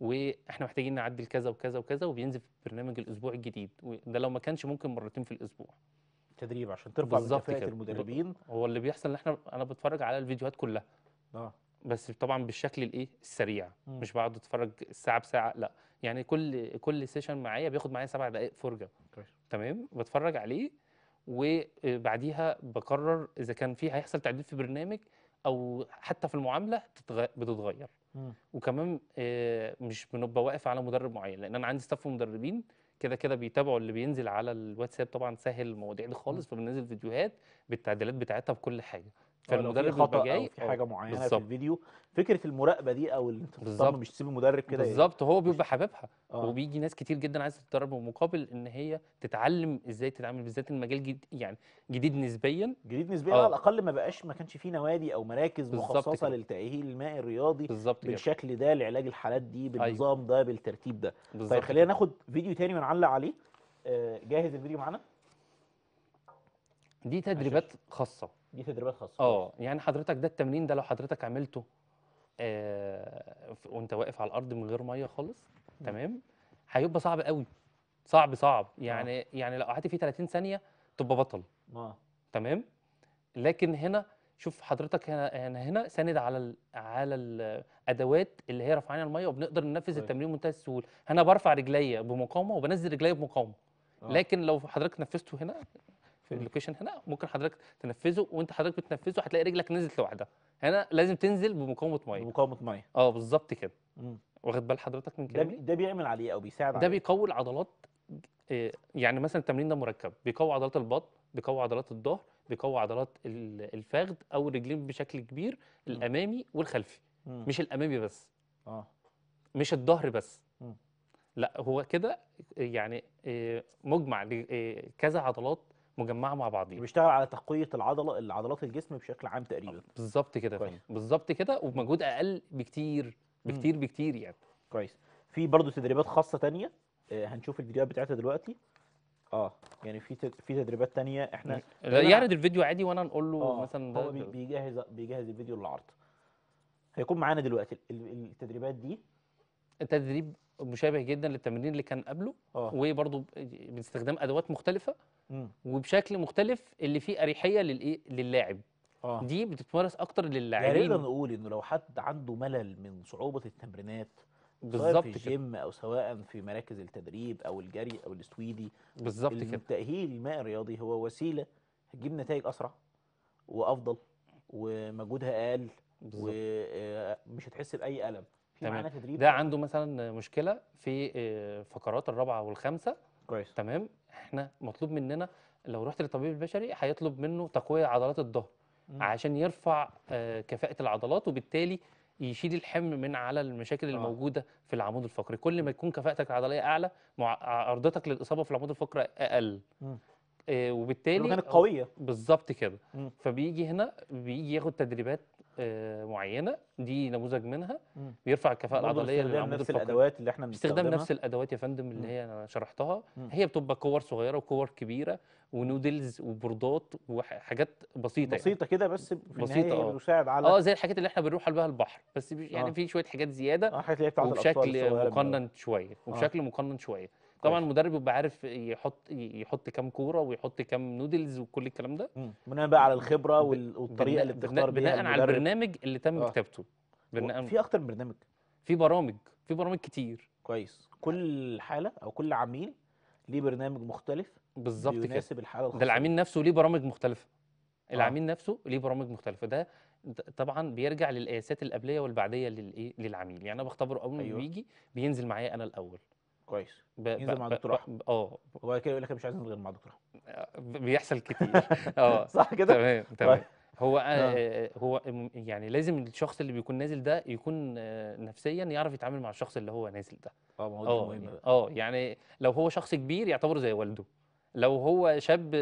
واحنا محتاجين نعدل كذا وكذا وكذا وبينزل في البرنامج الاسبوع الجديد وده لو ما كانش ممكن مرتين في الاسبوع التدريب عشان ترفع كفاءه المدربين هو اللي بيحصل ان احنا انا بتفرج على الفيديوهات كلها اه بس طبعا بالشكل الايه السريع مم. مش بقعد اتفرج ساعه بساعه لا يعني كل كل سيشن معايا بياخد معايا سبع دقائق فرجه كويس تمام بتفرج عليه وبعديها بقرر اذا كان في هيحصل تعديل في برنامج او حتى في المعامله بتتغير مم. وكمان آه، مش بنبقى واقف على مدرب معين لان انا عندي ستاف مدربين كده كده بيتابعوا اللي بينزل على الواتساب طبعا سهل المواضيع دي خالص فبننزل فيديوهات بالتعديلات بتاعتها بكل حاجه آه، فالمدرب خطا أو في حاجه معينه بالزبط. في الفيديو فكره المراقبه دي او بالظبط مش تسيب المدرب كده يعني. بالظبط هو بيبقى حاببها آه. وبيجي ناس كتير جدا عايزه تتدرب ومقابل ان هي تتعلم ازاي تتعامل بالذات المجال جديد يعني جديد نسبيا جديد نسبيا آه. على الاقل ما بقاش ما كانش فيه نوادي او مراكز مخصصه للتاهيل المائي الرياضي بالظبط بالشكل ده لعلاج الحالات دي أيوه. بالنظام أيوه. ده بالترتيب ده طيب خلينا ناخد فيديو تاني ونعلق عليه آه جاهز الفيديو معانا دي تدريبات خاصه دي تدريبات خاصه اه يعني حضرتك ده التمرين ده لو حضرتك عملته آه وانت واقف على الارض من غير ميه خالص تمام هيبقى صعب قوي صعب صعب آه. يعني آه. يعني لو قعدت فيه 30 ثانيه تبقى بطل آه. تمام لكن هنا شوف حضرتك هنا هنا, هنا ساند على الـ على الادوات اللي هي رفعاني الميه وبنقدر ننفذ التمرين بمنتهى السهوله انا برفع رجليا بمقاومه وبنزل رجليا بمقاومه آه. لكن لو حضرتك نفذته هنا في اللوكيشن هنا ممكن حضرتك تنفذه وانت حضرتك بتنفذه هتلاقي رجلك نزلت لوحدها هنا لازم تنزل بمقاومه ميه بمقاومه ميه اه بالظبط كده واخد بال حضرتك من كده ده, ده بيعمل عليه او بيساعد عليه ده بيقوي العضلات آه، يعني مثلا التمرين ده مركب بيقوي عضلات البطن بيقوي عضلات الظهر بيقوي عضلات الفخذ او الرجلين بشكل كبير الامامي والخلفي مم. مش الامامي بس اه مش الظهر بس مم. لا هو كده يعني آه، مجمع لكذا آه، عضلات مجمعه مع بعضيها بيشتغل على تقويه العضله العضلات الجسم بشكل عام تقريبا بالظبط كده بالظبط كده وبمجهود اقل بكتير بكتير مم. بكتير يعني كويس في برضه تدريبات خاصه تانية آه هنشوف الفيديوهات بتاعتها دلوقتي اه يعني في في تدريبات تانية احنا يعرض الفيديو عادي وانا نقول له آه مثلا هو بيجهز بيجهز الفيديو للعرض هيكون معانا دلوقتي التدريبات دي التدريب مشابه جدا للتمرين اللي كان قبله آه. وبرضه باستخدام ادوات مختلفه وبشكل مختلف اللي فيه اريحيه للايه للاعب آه. دي بتتمارس اكتر للاعبين يعني نقدر نقول انه لو حد عنده ملل من صعوبه التمرينات بالظبط في الجيم او سواء في مراكز التدريب او الجري او السويدي بالظبط كده التاهيل الماء الرياضي هو وسيله هتجيب نتائج اسرع وافضل ومجهودها اقل ومش آه، هتحس باي الم في معانا تدريب ده عنده مثلا مشكله في آه، فقرات الرابعه والخامسه كويس تمام احنا مطلوب مننا لو رحت للطبيب البشري هيطلب منه تقويه عضلات الظهر عشان يرفع آه، كفاءه العضلات وبالتالي يشيل الحمل من على المشاكل آه. الموجوده في العمود الفقري كل ما تكون كفاءتك العضليه اعلى عرضتك للاصابه في العمود الفقري اقل آه، وبالتالي كانت قويه بالظبط كده فبيجي هنا بيجي ياخد تدريبات آه، معينه دي نموذج منها بيرفع الكفاءه العضليه للعمود نفس الادوات اللي احنا بنستخدم نفس الادوات يا فندم اللي هي انا شرحتها هي بتبقى كور صغيره وكور كبيره ونودلز وبوردات وحاجات بسيطه بسيطه يعني. كده بس بسيطه اه بتساعد على اه زي الحاجات اللي احنا بنروح بيها البحر بس يعني آه. في شويه حاجات زياده اه حاجات اللي هي بتاعت آه. وبشكل مقنن شويه وبشكل آه. مقنن شويه طبعا المدرب يبقى عارف يحط يحط كام كوره ويحط كام نودلز وكل الكلام ده بناء بقى على الخبره والطريقه اللي بتختار بيها بناء على البرنامج اللي تم آه. كتابته بناء في اكتر من برنامج في برامج في برامج كتير كويس كل حاله او كل عميل ليه برنامج مختلف بالظبط كده يناسب الحاله الخاصه ده آه. العميل نفسه ليه برامج مختلفه العميل آه. نفسه ليه برامج مختلفه ده طبعا بيرجع للقياسات القبليه والبعديه للايه للعميل يعني انا بختبره اول ما أيوه. بيجي بينزل معايا انا الاول كويس ب... ينزل مع دكتور احمد اه هو كده يقول لك مش عايز انزل غير مع دكتور احمد آه، بيحصل كتير اه [LAUGHS] صح كده تمام طيب. تمام هو آه, آه. هو يعني لازم الشخص اللي بيكون نازل ده يكون آه نفسيا يعرف يتعامل مع الشخص اللي هو نازل ده اه, آه، مهم اه يعني لو هو شخص كبير يعتبره زي والده لو هو شاب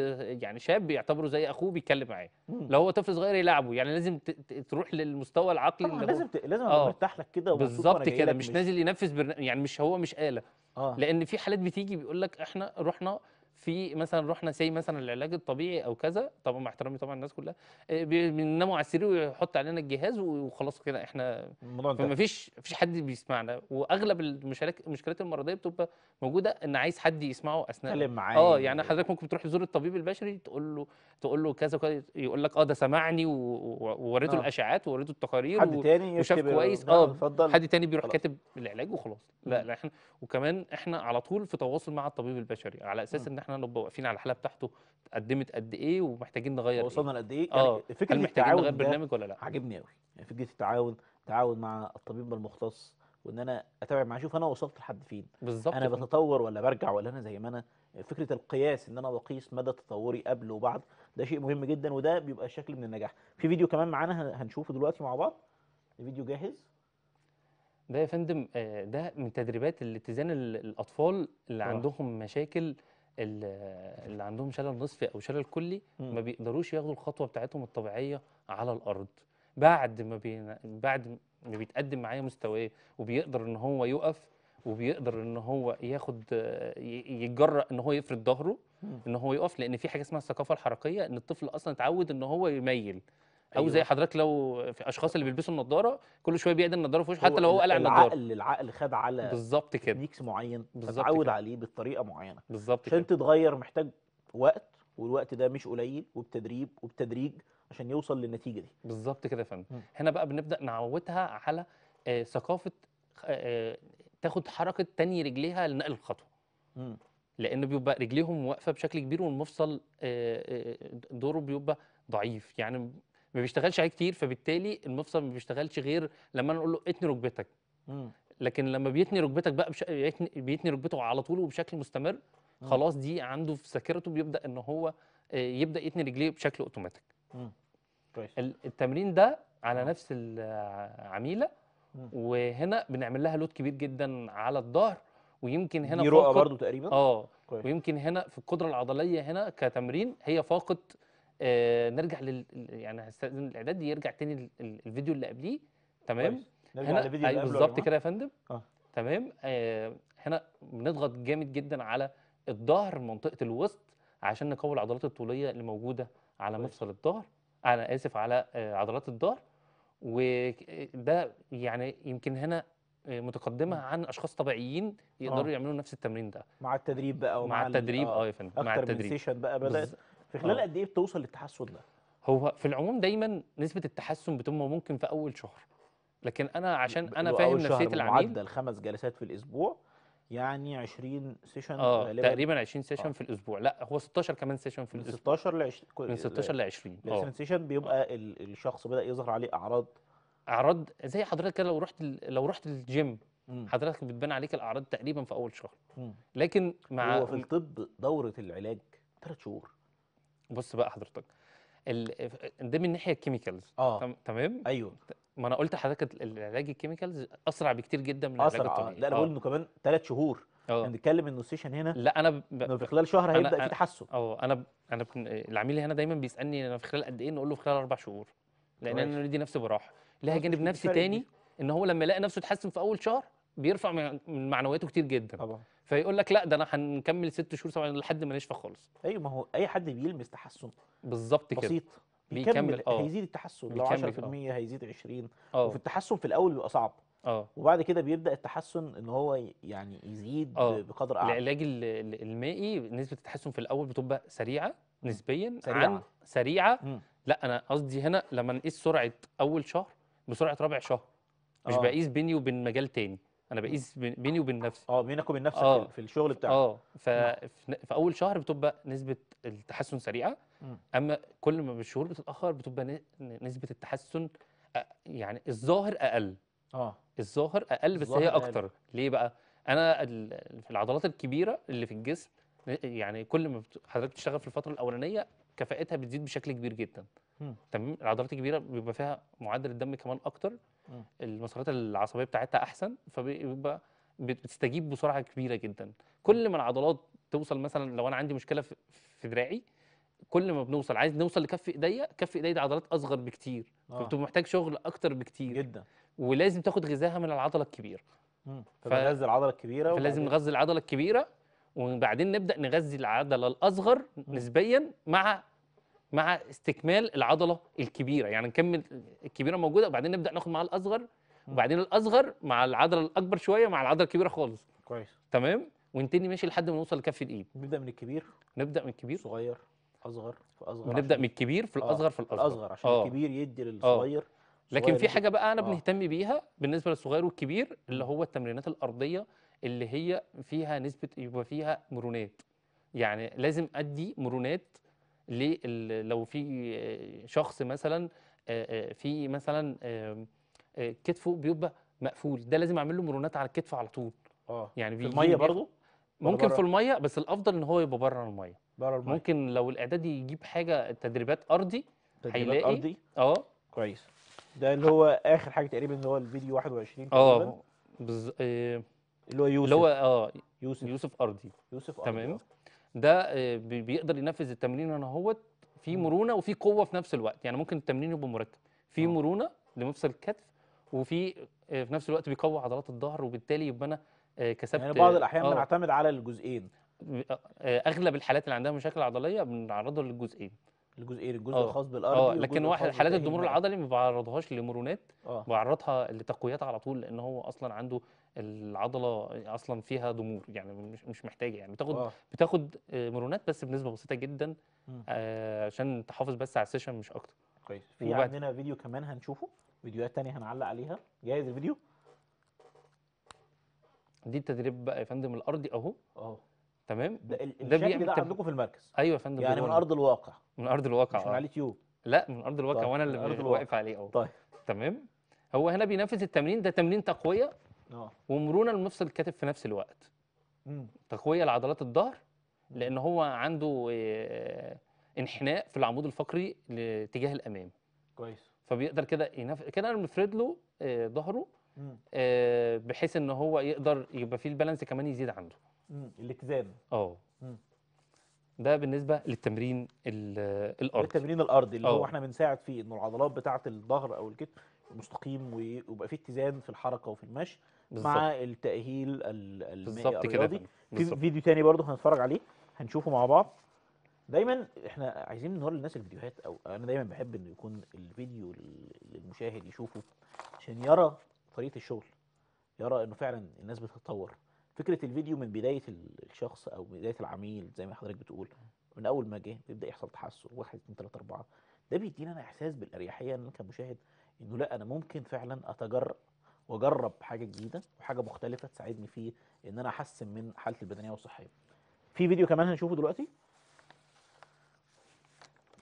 يعني شاب يعتبره زي اخوه بيتكلم معاه لو هو طفل صغير يلعبه يعني لازم تروح للمستوى العقلي اللي هو لازم لازم ابقى مرتاح لك كده بالظبط كده مش, مش نازل ينفذ يعني مش هو مش آلة آه. لان في حالات بتيجي بيقول لك احنا رحنا في مثلا رحنا سي مثلا العلاج الطبيعي او كذا طبعا مع احترامي طبعا الناس كلها آه، بنناموا على السرير ويحط علينا الجهاز وخلاص كده احنا ما فيش فيش حد بيسمعنا واغلب المشكلات المرضيه بتبقى موجوده ان عايز حد يسمعه اثناء اه يعني. يعني حضرتك ممكن تروح تزور الطبيب البشري تقول له تقول له كذا وكذا يقول لك اه ده سمعني ووريته آه. الاشعاعات ووريته التقارير حد تاني وشاف كويس اه, آه، حد تاني بيروح كاتب العلاج وخلاص لا, لا احنا وكمان احنا على طول في تواصل مع الطبيب البشري على اساس ان احنا احنا نبقى واقفين على الحاله بتاعته اتقدمت قد ايه ومحتاجين نغير وصلنا لقد ايه, إيه؟ آه. يعني فكره هل محتاجين نغير برنامج ولا لا عاجبني قوي يعني فكره التعاون تعاون مع الطبيب المختص وان انا اتابع معاه اشوف انا وصلت لحد فين بالظبط انا بتطور ولا برجع ولا انا زي ما انا فكره القياس ان انا بقيس مدى تطوري قبل وبعد ده شيء مهم جدا وده بيبقى شكل من النجاح في فيديو كمان معانا هنشوفه دلوقتي مع بعض الفيديو جاهز ده يا فندم آه، ده من تدريبات الاتزان الاطفال اللي أوه. عندهم مشاكل اللي عندهم شلل نصفي او شلل كلي ما بيقدروش ياخدوا الخطوه بتاعتهم الطبيعيه على الارض بعد ما بي... بعد ما بيتقدم معايا مستواه وبيقدر ان هو يقف وبيقدر ان هو ياخد يتجرأ ان هو يفرد ظهره ان هو يقف لان في حاجه اسمها الثقافه الحركيه ان الطفل اصلا اتعود ان هو يميل او زي أيوه. حضرتك لو في اشخاص اللي بيلبسوا النضاره كل شويه بيقعد النضاره في وشه حتى لو هو قلع النضاره العقل العقل خد على بالظبط كده تكنيكس معين اتعود عليه بطريقه معينه بالظبط كده عشان تتغير محتاج وقت والوقت ده مش قليل وبتدريب وبتدريج عشان يوصل للنتيجه دي بالظبط كده يا فندم هنا بقى بنبدا نعودها على آه ثقافه آه تاخد حركه تاني رجليها لنقل الخطوه مم. لانه بيبقى رجليهم واقفه بشكل كبير والمفصل آه، آه، دوره بيبقى ضعيف يعني ما بيشتغلش عليه كتير فبالتالي المفصل ما بيشتغلش غير لما انا اقول له اتني ركبتك لكن لما بيتني ركبتك بقى بش... بيتني ركبته على طول وبشكل مستمر خلاص دي عنده في ذاكرته بيبدا ان هو آه، يبدا يتني رجليه بشكل اوتوماتيك كويس التمرين ده على نفس العميله آه، وهنا بنعمل لها لود كبير جدا على الظهر ويمكن هنا دي رؤى برضه تقريبا اه ويمكن هنا في القدره العضليه هنا كتمرين هي فاقت آه نرجع لل يعني هستاذن الاعداد يرجع تاني الفيديو اللي قبليه تمام نرجع للفيديو اللي أيوة، قبله بالظبط كده يا فندم اه تمام آه هنا بنضغط جامد جدا على الظهر منطقه الوسط عشان نقوي العضلات الطوليه اللي موجوده على مفصل الظهر انا اسف على آه عضلات الظهر وده آه، يعني يمكن هنا آه، متقدمه عن اشخاص طبيعيين يقدروا آه. يعملوا نفس التمرين ده مع التدريب بقى ومع مع التدريب اه يا فندم مع التدريب سيشن بقى بدات في آه. خلال قد ايه بتوصل للتحسن ده؟ هو في العموم دايما نسبه التحسن بتبقى ممكن في اول شهر لكن انا عشان انا فاهم نفسيه العميل معدل خمس جلسات في الاسبوع يعني 20 سيشن آه تقريبا 20 سيشن آه. في الاسبوع لا هو 16 كمان سيشن في الاسبوع من 16 ل 20 من 16 ل 20 اه سيشن بيبقى آه. الشخص بدا يظهر عليه اعراض اعراض زي حضرتك كده لو رحت لو رحت الجيم حضرتك بتبان عليك الاعراض تقريبا في اول شهر لكن مع هو في الطب دوره العلاج ثلاث شهور بص بقى حضرتك ال... ده من الناحيه الكيميكالز اه تمام ايوه ما انا قلت لحضرتك العلاج الكيميكالز اسرع بكتير جدا من العلاج الطبيعي لا انا آه. بقول انه كمان ثلاث شهور اه بنتكلم انه السيشن هنا لا انا ب... في خلال شهر هيبدا في تحسن اه انا انا ب... العميل هنا دايما بيسالني انا في خلال قد ايه نقول له في خلال اربع شهور لان انا بدي نفسي براحه لها جانب نفسي تاني ان هو لما يلاقي نفسه اتحسن في اول شهر بيرفع من معنوياته كتير جدا طبعا فيقول لك لا ده انا هنكمل ست شهور سبع لحد ما نشفى خالص ايوه ما هو اي حد بيلمس تحسن بالظبط كده بسيط بيكمل اه هيزيد التحسن لو 10% هيزيد 20 أوه. وفي التحسن في الاول بيبقى صعب اه وبعد كده بيبدا التحسن ان هو يعني يزيد أوه. بقدر اعلى العلاج المائي نسبه التحسن في الاول بتبقى سريعه نسبيا سريعه عن سريعه مم. لا انا قصدي هنا لما نقيس سرعه اول شهر بسرعه رابع شهر مش آه. بقيس بيني وبين مجال تاني انا بقيس بيني وبين نفسي اه بينك وبين نفسك آه. في الشغل بتاعك اه ففي نعم. اول شهر بتبقى نسبه التحسن سريعه اما كل ما الشهور بتتاخر بتبقى نسبه التحسن يعني الظاهر اقل اه الظاهر اقل بس هي اكتر أقل. ليه بقى انا في العضلات الكبيره اللي في الجسم يعني كل ما حضرتك بتشتغل في الفتره الاولانيه كفاءتها بتزيد بشكل كبير جدا تمام العضلات الكبيره بيبقى فيها معدل الدم كمان اكتر المسارات العصبيه بتاعتها احسن فبيبقى بتستجيب بسرعه كبيره جدا كل ما العضلات توصل مثلا لو انا عندي مشكله في دراعي كل ما بنوصل عايز نوصل لكف ايديا كف ايديا عضلات اصغر بكتير آه. فبتبقى محتاج شغل اكتر بكتير جدا ولازم تاخد غذائها من العضله الكبيره فبنغذي العضله الكبيره فلازم نغذي العضله الكبيره وبعدين نبدا نغذي العضله الاصغر نسبيا مع مع استكمال العضله الكبيره يعني نكمل الكبيره موجوده وبعدين نبدا ناخد معاها الاصغر وبعدين الاصغر مع العضله الاكبر شويه مع العضله الكبيره خالص كويس تمام وننتهي ماشي لحد ما نوصل لكف الايد نبدا من الكبير نبدا من الكبير صغير اصغر في اصغر نبدا من الكبير في آه، الاصغر آه في الاصغر الاصغر عشان آه. الكبير يدي آه. للصغير آه. لكن في حاجه بقى انا آه. بنهتم بيها بالنسبه للصغير والكبير اللي هو التمرينات الارضيه اللي هي فيها نسبه يبقى فيها مرونات يعني لازم ادي مرونات لو في شخص مثلا في مثلا كتفه بيبقى مقفول ده لازم اعمل له مرونات على الكتف على طول اه يعني في الميه برضه ممكن في الميه بس الافضل ان هو يبقى بره الميه بره الميه ممكن لو الاعدادي يجيب حاجه تدريبات ارضي تدريبات ارضي اه كويس ده اللي هو اخر حاجه تقريبا اللي هو الفيديو 21 اه بز... إيه اللي هو يوسف اللي هو اه يوسف يوسف ارضي يوسف أرضي. تمام ده آه، بيقدر ينفذ التمرين انا اهوت في مرونه وفي قوه في نفس الوقت يعني ممكن التمرين يبقى مرتب في آه. مرونه لمفصل الكتف وفي آه، في نفس الوقت بيقوي عضلات الظهر وبالتالي يبقى انا كسبت يعني بعض الاحيان آه بنعتمد على الجزئين اغلب الحالات اللي عندها مشاكل عضليه بنعرضها للجزئين الجزئين الجزء الخاص بالارض اه لكن واحد حالات الضمور العضلي ما بعرضهاش لمرونات أوه. بعرضها لتقويات على طول لان هو اصلا عنده العضله اصلا فيها ضمور يعني مش مش محتاجه يعني بتاخد أوه. بتاخد آه، مرونات بس بنسبه بسيطه جدا آه، عشان تحافظ بس على السيشن مش اكتر كويس في عندنا فيديو كمان هنشوفه فيديوهات تانية هنعلق عليها جاهز الفيديو دي التدريب بقى يا فندم الارضي اهو اه تمام ده الشكل ده, ده عندكم في المركز ايوه يا فندم يعني من ارض الواقع من ارض الواقع مش من آه. على اليوتيوب لا من ارض الواقع طيب. وانا اللي واقف عليه اهو طيب تمام هو هنا بينفذ التمرين ده تمرين تقويه اه ومرونه لنص الكتف في نفس الوقت تقويه لعضلات الظهر لان هو عنده آه، انحناء في العمود الفقري لاتجاه الامام كويس فبيقدر كده ينف... كده انا مفرد له آه، ظهره إيه بحيث ان هو يقدر يبقى فيه البالانس كمان يزيد عنده الاتزان الالتزام اه ده بالنسبه للتمرين الارضي التمرين الارضي اللي أوه. هو آه. احنا بنساعد فيه ان العضلات بتاعه الظهر او الكتف مستقيم ويبقى فيه اتزان في الحركه وفي المشي مع التاهيل المائي كده في فيديو تاني برضه هنتفرج عليه هنشوفه مع بعض دايما احنا عايزين نقول للناس الفيديوهات او انا دايما بحب انه يكون الفيديو اللي المشاهد يشوفه عشان يرى طريقه الشغل يرى انه فعلا الناس بتتطور فكره الفيديو من بدايه الشخص او بدايه العميل زي ما حضرتك بتقول من اول ما جه بيبدا يحصل تحسن 1 2 3 4 ده بيدينا انا احساس بالاريحيه ان انا كمشاهد انه لا انا ممكن فعلا اتجرأ واجرب حاجه جديده وحاجه مختلفه تساعدني في ان انا احسن من حالتي البدنيه والصحيه في فيديو كمان هنشوفه دلوقتي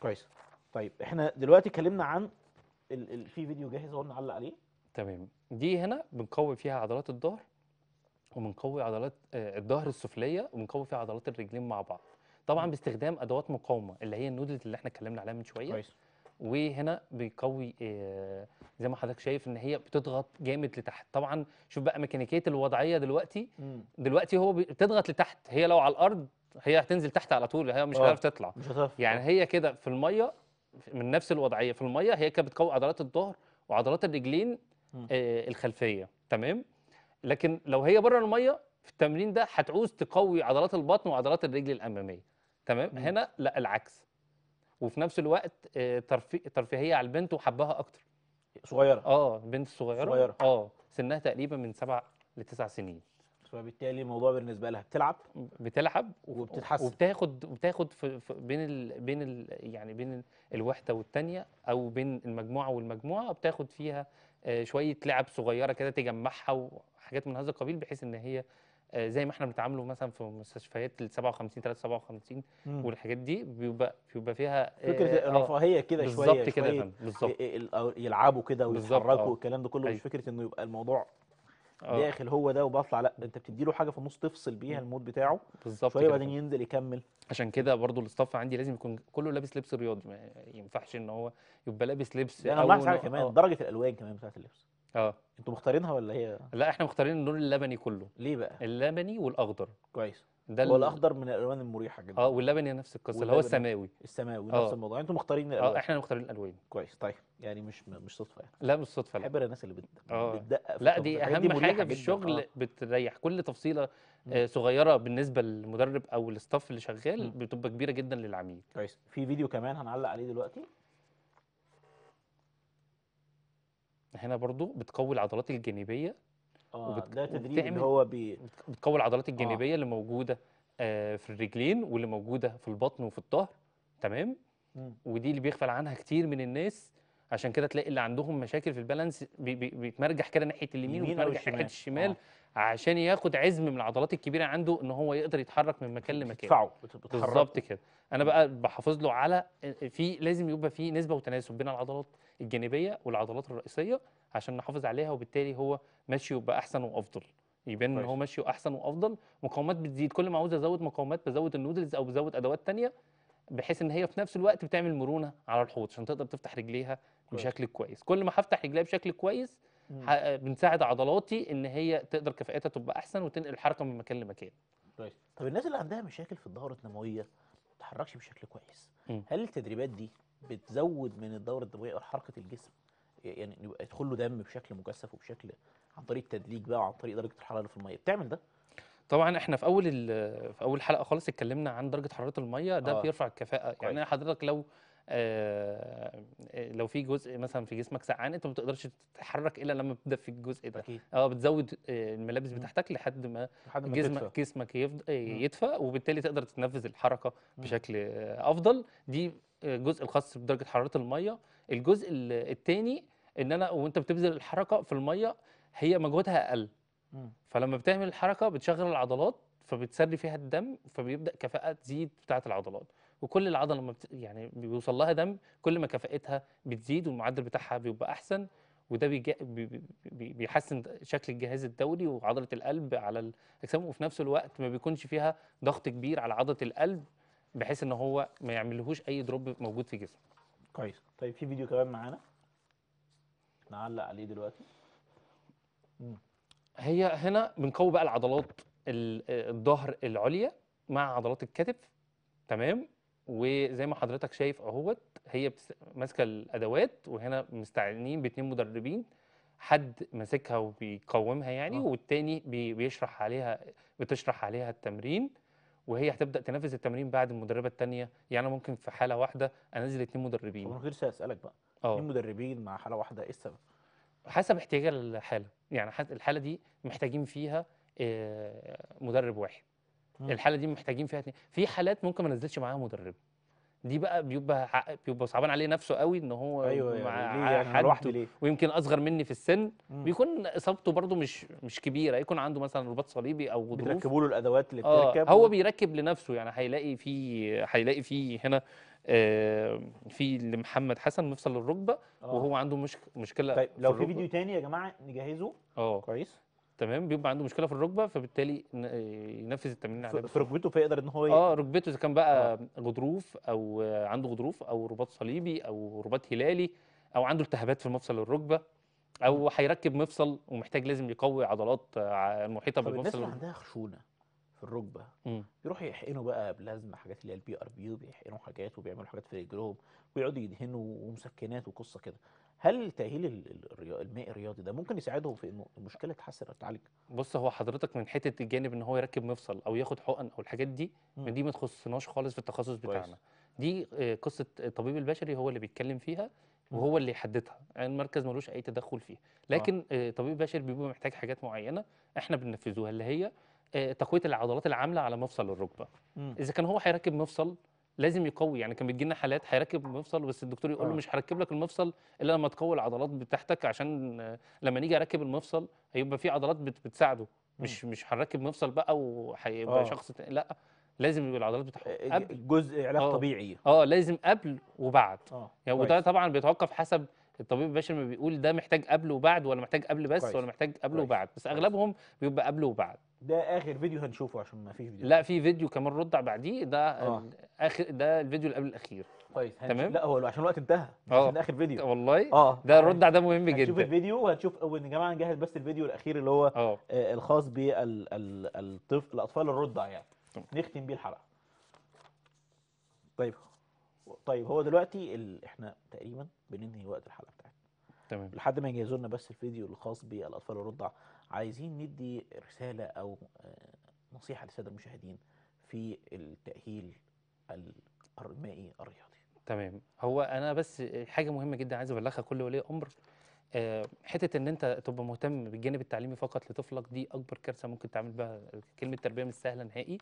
كويس طيب احنا دلوقتي اتكلمنا عن ال ال في فيديو جاهز هو نعلق عليه تمام دي هنا بنقوي فيها عضلات الظهر وبنقوي عضلات آه، الظهر السفليه وبنقوي فيها عضلات الرجلين مع بعض طبعا باستخدام ادوات مقاومه اللي هي النودلز اللي احنا اتكلمنا عليها من شويه كويس وهنا بيقوي آه، زي ما حضرتك شايف ان هي بتضغط جامد لتحت طبعا شوف بقى ميكانيكيه الوضعيه دلوقتي دلوقتي هو بتضغط لتحت هي لو على الارض هي هتنزل تحت على طول هي مش آه، هتعرف تطلع مش هتعرف يعني هي كده في الميه من نفس الوضعيه في الميه هي كانت بتقوي عضلات الظهر وعضلات الرجلين آه، الخلفيه تمام لكن لو هي بره الميه في التمرين ده هتعوز تقوي عضلات البطن وعضلات الرجل الاماميه تمام مم. هنا لا العكس وفي نفس الوقت آه، ترفيهيه على البنت وحبها اكتر صغيره اه البنت الصغيره صغيره اه سنها تقريبا من سبع لتسع سنين فبالتالي الموضوع بالنسبه لها بتلعب بتلعب وبتتحسن وبتاخد وبتاخد في بين ال بين ال يعني بين الوحده والثانيه او بين المجموعه والمجموعه بتاخد فيها آه، شويه لعب صغيره كده تجمعها وحاجات من هذا القبيل بحيث ان هي آه، زي ما احنا بنتعامله مثلا في مستشفيات ال 57 357 والحاجات دي بيبقى بيبقى فيها فكره آه، الرفاهيه كده شويه بالظبط كده بالظبط يلعبوا كده ويتحركوا آه. والكلام ده كله مش أيوه. فكره انه يبقى الموضوع داخل هو ده وبطلع لا انت بتدي له حاجه في النص تفصل بيها المود بتاعه بالظبط شويه وبعدين ينزل يكمل عشان كده برضو الاستاف عندي لازم يكون كله لابس لبس رياضي ما ينفعش ان هو يبقى لابس لبس انا بلاحظ كمان درجه الالوان كمان بتاعت اللبس اه انتوا مختارينها ولا هي لا احنا مختارين اللون اللبني كله ليه بقى اللبني والاخضر كويس ده هو الاخضر من الالوان المريحه جدا اه واللبني نفس القصه اللي هو السماوي السماوي آه. نفس الموضوع انتوا مختارين آه، الالوان اه احنا مختارين الالوان كويس طيب يعني مش مش صدفه يعني لا مش صدفه عبر بحب الناس اللي بت... آه. بتدقق لا دي اهم دي حاجه في الشغل آه. بتريح كل تفصيله آه صغيره بالنسبه للمدرب او الاستاف اللي شغال بتبقى كبيره جدا للعميل كويس في فيديو كمان هنعلق عليه دلوقتي هنا برضو بتقوي العضلات الجانبيه اه وبت... ده تدريب اللي هو بي... بتقوي العضلات آه. الجانبيه آه. اللي موجوده آه في الرجلين واللي موجوده في البطن وفي الظهر تمام م. ودي اللي بيغفل عنها كتير من الناس عشان كده تلاقي اللي عندهم مشاكل في البالانس بيتمرجح كده ناحيه اليمين ويتمرجح ناحيه الشمال آه. عشان ياخد عزم من العضلات الكبيره عنده ان هو يقدر يتحرك من مكان لمكان بالظبط كده انا بقى بحافظ له على في لازم يبقى في نسبه وتناسب بين العضلات الجانبيه والعضلات الرئيسيه عشان نحافظ عليها وبالتالي هو ماشي يبقى احسن وافضل يبان ان هو ماشي احسن وافضل مقاومات بتزيد كل ما عاوز ازود مقاومات بزود النودلز او بزود ادوات ثانيه بحيث ان هي في نفس الوقت بتعمل مرونه على الحوض عشان تقدر تفتح رجليها بشكل كويس كل ما هفتح رجليها بشكل كويس بنساعد عضلاتي ان هي تقدر كفاءتها تبقى احسن وتنقل الحركه من مكان لمكان كويس طب الناس اللي عندها مشاكل في الدوره الدمويه ما بتتحركش بشكل كويس م. هل التدريبات دي بتزود من الدوره الدمويه او حركه الجسم يعني يدخل له دم بشكل مكثف وبشكل عن طريق التدليك بقى وعن طريق درجه الحراره في الميه بتعمل ده طبعا احنا في اول في اول حلقه خالص اتكلمنا عن درجه حراره الميه ده آه. بيرفع الكفاءه يعني كويس. يعني حضرتك لو آه لو في جزء مثلا في جسمك سقعان انت ما بتقدرش تتحرك الا لما بتبدا في الجزء ده أكيد. اه بتزود آه، الملابس بتاعتك لحد ما, لحد ما جسمك تدفع. جسمك يفض... آه، يدفى وبالتالي تقدر تتنفذ الحركه بشكل آه، افضل دي الجزء الخاص بدرجه حراره الميه الجزء الثاني ان انا وانت بتبذل الحركه في الميه هي مجهودها اقل فلما بتعمل الحركه بتشغل العضلات فبتسري فيها الدم فبيبدا كفاءه تزيد بتاعه العضلات وكل العضله لما بت... يعني بيوصل لها دم كل ما كفاءتها بتزيد والمعدل بتاعها بيبقى احسن وده بيجا... بي... بي... بيحسن شكل الجهاز الدوري وعضله القلب على الاجسام وفي نفس الوقت ما بيكونش فيها ضغط كبير على عضله القلب بحيث ان هو ما يعملهوش اي دروب موجود في جسمه. كويس طيب في فيديو كمان معانا نعلق عليه دلوقتي. مم. هي هنا بنقوي بقى العضلات الظهر العليا مع عضلات الكتف تمام وزي ما حضرتك شايف اهوت هي ماسكه الادوات وهنا مستعينين باتنين مدربين حد ماسكها وبيقومها يعني أوه. والتاني بيشرح عليها بتشرح عليها التمرين وهي هتبدا تنفذ التمرين بعد المدربه الثانيه يعني ممكن في حاله واحده انزل اتنين مدربين من غير اسالك بقى آه. اتنين مدربين مع حاله واحده ايه السبب حسب احتياج الحاله يعني الحاله دي محتاجين فيها آه، مدرب واحد الحاله دي محتاجين فيها اتنين في حالات ممكن ما نزلتش معاها مدرب دي بقى بيبقى بيبقى صعبان عليه نفسه قوي ان هو أيوة مع يعني, يعني؟ حد ويمكن اصغر مني في السن مم. بيكون اصابته برده مش مش كبيره يكون عنده مثلا رباط صليبي او غضروف بيركبوا له الادوات اللي آه، بتركب آه هو بيركب لنفسه يعني هيلاقي في هيلاقي في هنا آه في لمحمد حسن مفصل الركبه آه. وهو عنده مش مشكله طيب لو في, في فيديو تاني يا جماعه نجهزه اه كويس تمام بيبقى عنده مشكله في الركبه فبالتالي ينفذ التمرين على في ركبته فيقدر ان هو اه ركبته اذا كان بقى آه. غضروف او عنده غضروف او رباط صليبي او رباط هلالي او عنده التهابات في مفصل الركبه او هيركب مفصل ومحتاج لازم يقوي عضلات المحيطه بالمفصل الناس اللي عندها خشونه في الركبه بيروح يحقنوا بقى بلازما حاجات اللي هي البي ار بي وبيحقنوا حاجات وبيعملوا حاجات في رجلهم ويقعدوا يدهنوا ومسكنات وقصه كده هل تاهيل الماء الرياضي ده ممكن يساعدهم في انه المشكله تحسن تتعالج بص هو حضرتك من حته الجانب ان هو يركب مفصل او ياخد حقن او الحاجات دي دي ما تخصناش خالص في التخصص بتاعنا دي آه، قصه الطبيب البشري هو اللي بيتكلم فيها وهو اللي يحددها يعني المركز ملوش اي تدخل فيها آه. لكن آه. طبيب بشري بيبقى محتاج حاجات معينه احنا بننفذوها اللي هي آه، تقويه العضلات العامله على مفصل الركبه اذا كان هو هيركب مفصل لازم يقوي يعني كان بيجي لنا حالات هيركب مفصل بس الدكتور يقول له آه. مش هركب لك المفصل الا لما تقوي العضلات بتاعتك عشان لما نيجي اركب المفصل هيبقى في عضلات بتساعده مش مش هنركب مفصل بقى وهيبقى آه. شخص لا لازم يبقى العضلات بتاعته آه، جزء علاج طبيعي اه لازم قبل وبعد آه. يعني وده طبعا بيتوقف حسب الطبيب البشري بيقول ده محتاج قبل وبعد ولا محتاج قبل بس كويس. ولا محتاج قبل كويس. وبعد بس اغلبهم بيبقى قبل وبعد ده اخر فيديو هنشوفه عشان ما فيش فيديو لا في فيديو كمان رد بعديه ده آه. اخر ده الفيديو اللي قبل الاخير كويس تمام لا هو عشان الوقت انتهى آه. عشان اخر فيديو والله اه ده الرد ده مهم جدا هنشوف الفيديو وهنشوف يا جماعه نجهز بس الفيديو الاخير اللي هو آه, آه، الخاص بالطفل الاطفال الرضع يعني نختم بيه الحلقه طيب طيب هو دلوقتي ال... احنا تقريبا بننهي وقت الحلقه بتاعتنا تمام لحد ما يجهزوا لنا بس الفيديو الخاص بالاطفال الرضع عايزين ندي رساله او آه، نصيحه للساده المشاهدين في التاهيل المائي الرياضي تمام هو انا بس حاجه مهمه جدا عايز ابلغها كل ولي امر آه، حته ان انت تبقى مهتم بالجانب التعليمي فقط لطفلك دي اكبر كارثه ممكن تعمل بها كلمه تربيه مش سهله نهائي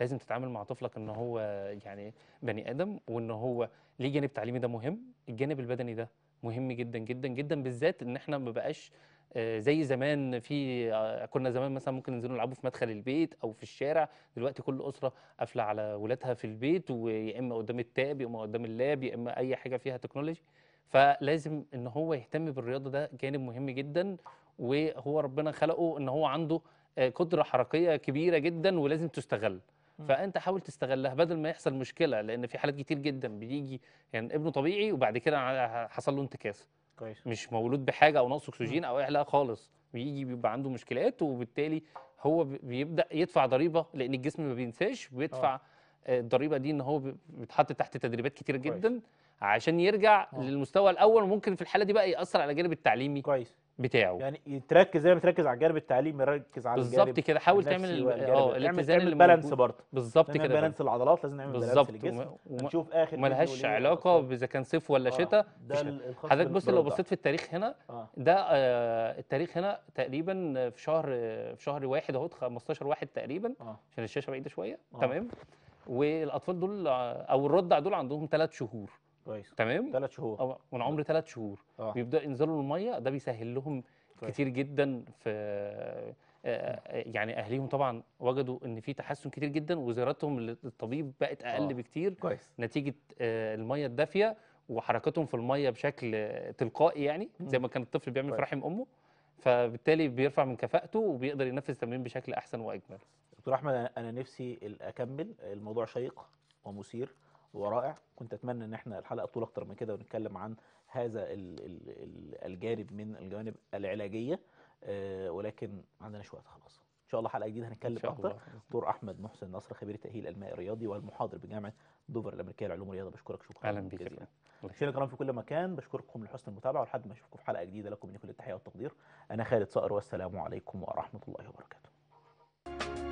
لازم تتعامل مع طفلك ان هو يعني بني ادم وان هو ليه جانب تعليمي ده مهم الجانب البدني ده مهم جدا جدا جدا بالذات ان احنا ما بقاش آه، زي زمان في آه، كنا زمان مثلا ممكن ينزلوا يلعبوا في مدخل البيت او في الشارع دلوقتي كل اسره قافله على ولادها في البيت ويا اما قدام التاب يا اما قدام اللاب يا اما اي حاجه فيها تكنولوجي فلازم ان هو يهتم بالرياضه ده جانب مهم جدا وهو ربنا خلقه ان هو عنده آه، قدره حركيه كبيره جدا ولازم تستغل فانت حاول تستغلها بدل ما يحصل مشكله لان في حالات كتير جدا بيجي يعني ابنه طبيعي وبعد كده حصل له انتكاسه كويس مش مولود بحاجه او نقص اكسجين او اي خالص بيجي بيبقى عنده مشكلات وبالتالي هو بيبدا يدفع ضريبه لان الجسم ما بينساش بيدفع آه. آه، الضريبه دي ان هو بيتحط تحت تدريبات كتير جدا عشان يرجع أوه. للمستوى الاول وممكن في الحاله دي بقى ياثر على الجانب التعليمي كويس بتاعه يعني يتركز زي ما تركز على الجانب التعليمي يركز على الجانب بالظبط كده حاول تعمل اه الاتزان بالانس برضه بالظبط كده بالانس العضلات لازم نعمل بالانس للجسم نشوف اخر ملهاش علاقه اذا كان صيف ولا آه. شتاء حضرتك بص لو بصيت في التاريخ هنا آه. ده آه التاريخ هنا تقريبا في شهر في شهر واحد اهو 15 واحد تقريبا آه. عشان الشاشه بعيده شويه آه. تمام والاطفال دول آه، او الرضع دول عندهم ثلاث شهور كويس تمام ثلاث شهور أو من عمر ثلاث شهور أوه. بيبداوا ينزلوا الميه ده بيسهل لهم كويس. كتير جدا في آه، آه، يعني اهليهم طبعا وجدوا ان في تحسن كتير جدا وزيارتهم للطبيب بقت اقل أوه. بكتير كويس. نتيجه آه، الميه الدافيه وحركتهم في الميه بشكل تلقائي يعني زي ما كان الطفل بيعمل كويس. في رحم امه فبالتالي بيرفع من كفاءته وبيقدر ينفذ التمرين بشكل احسن واجمل دكتور احمد انا نفسي اكمل الموضوع شيق ومثير ورائع كنت اتمنى ان احنا الحلقه تطول اكتر من كده ونتكلم عن هذا الـ الـ الـ الجانب من الجوانب العلاجيه آه ولكن ما عندناش وقت خلاص ان شاء الله حلقه جديده هنتكلم اكتر دكتور احمد محسن نصر خبير تاهيل الماء الرياضي والمحاضر بجامعه دوفر الامريكيه للعلوم والرياضه بشكرك شكرا اهلا بك شكرا شيرين كرام في كل مكان بشكركم لحسن المتابعه ولحد ما اشوفكم في حلقه جديده لكم من كل التحيه والتقدير انا خالد صقر والسلام عليكم ورحمه الله وبركاته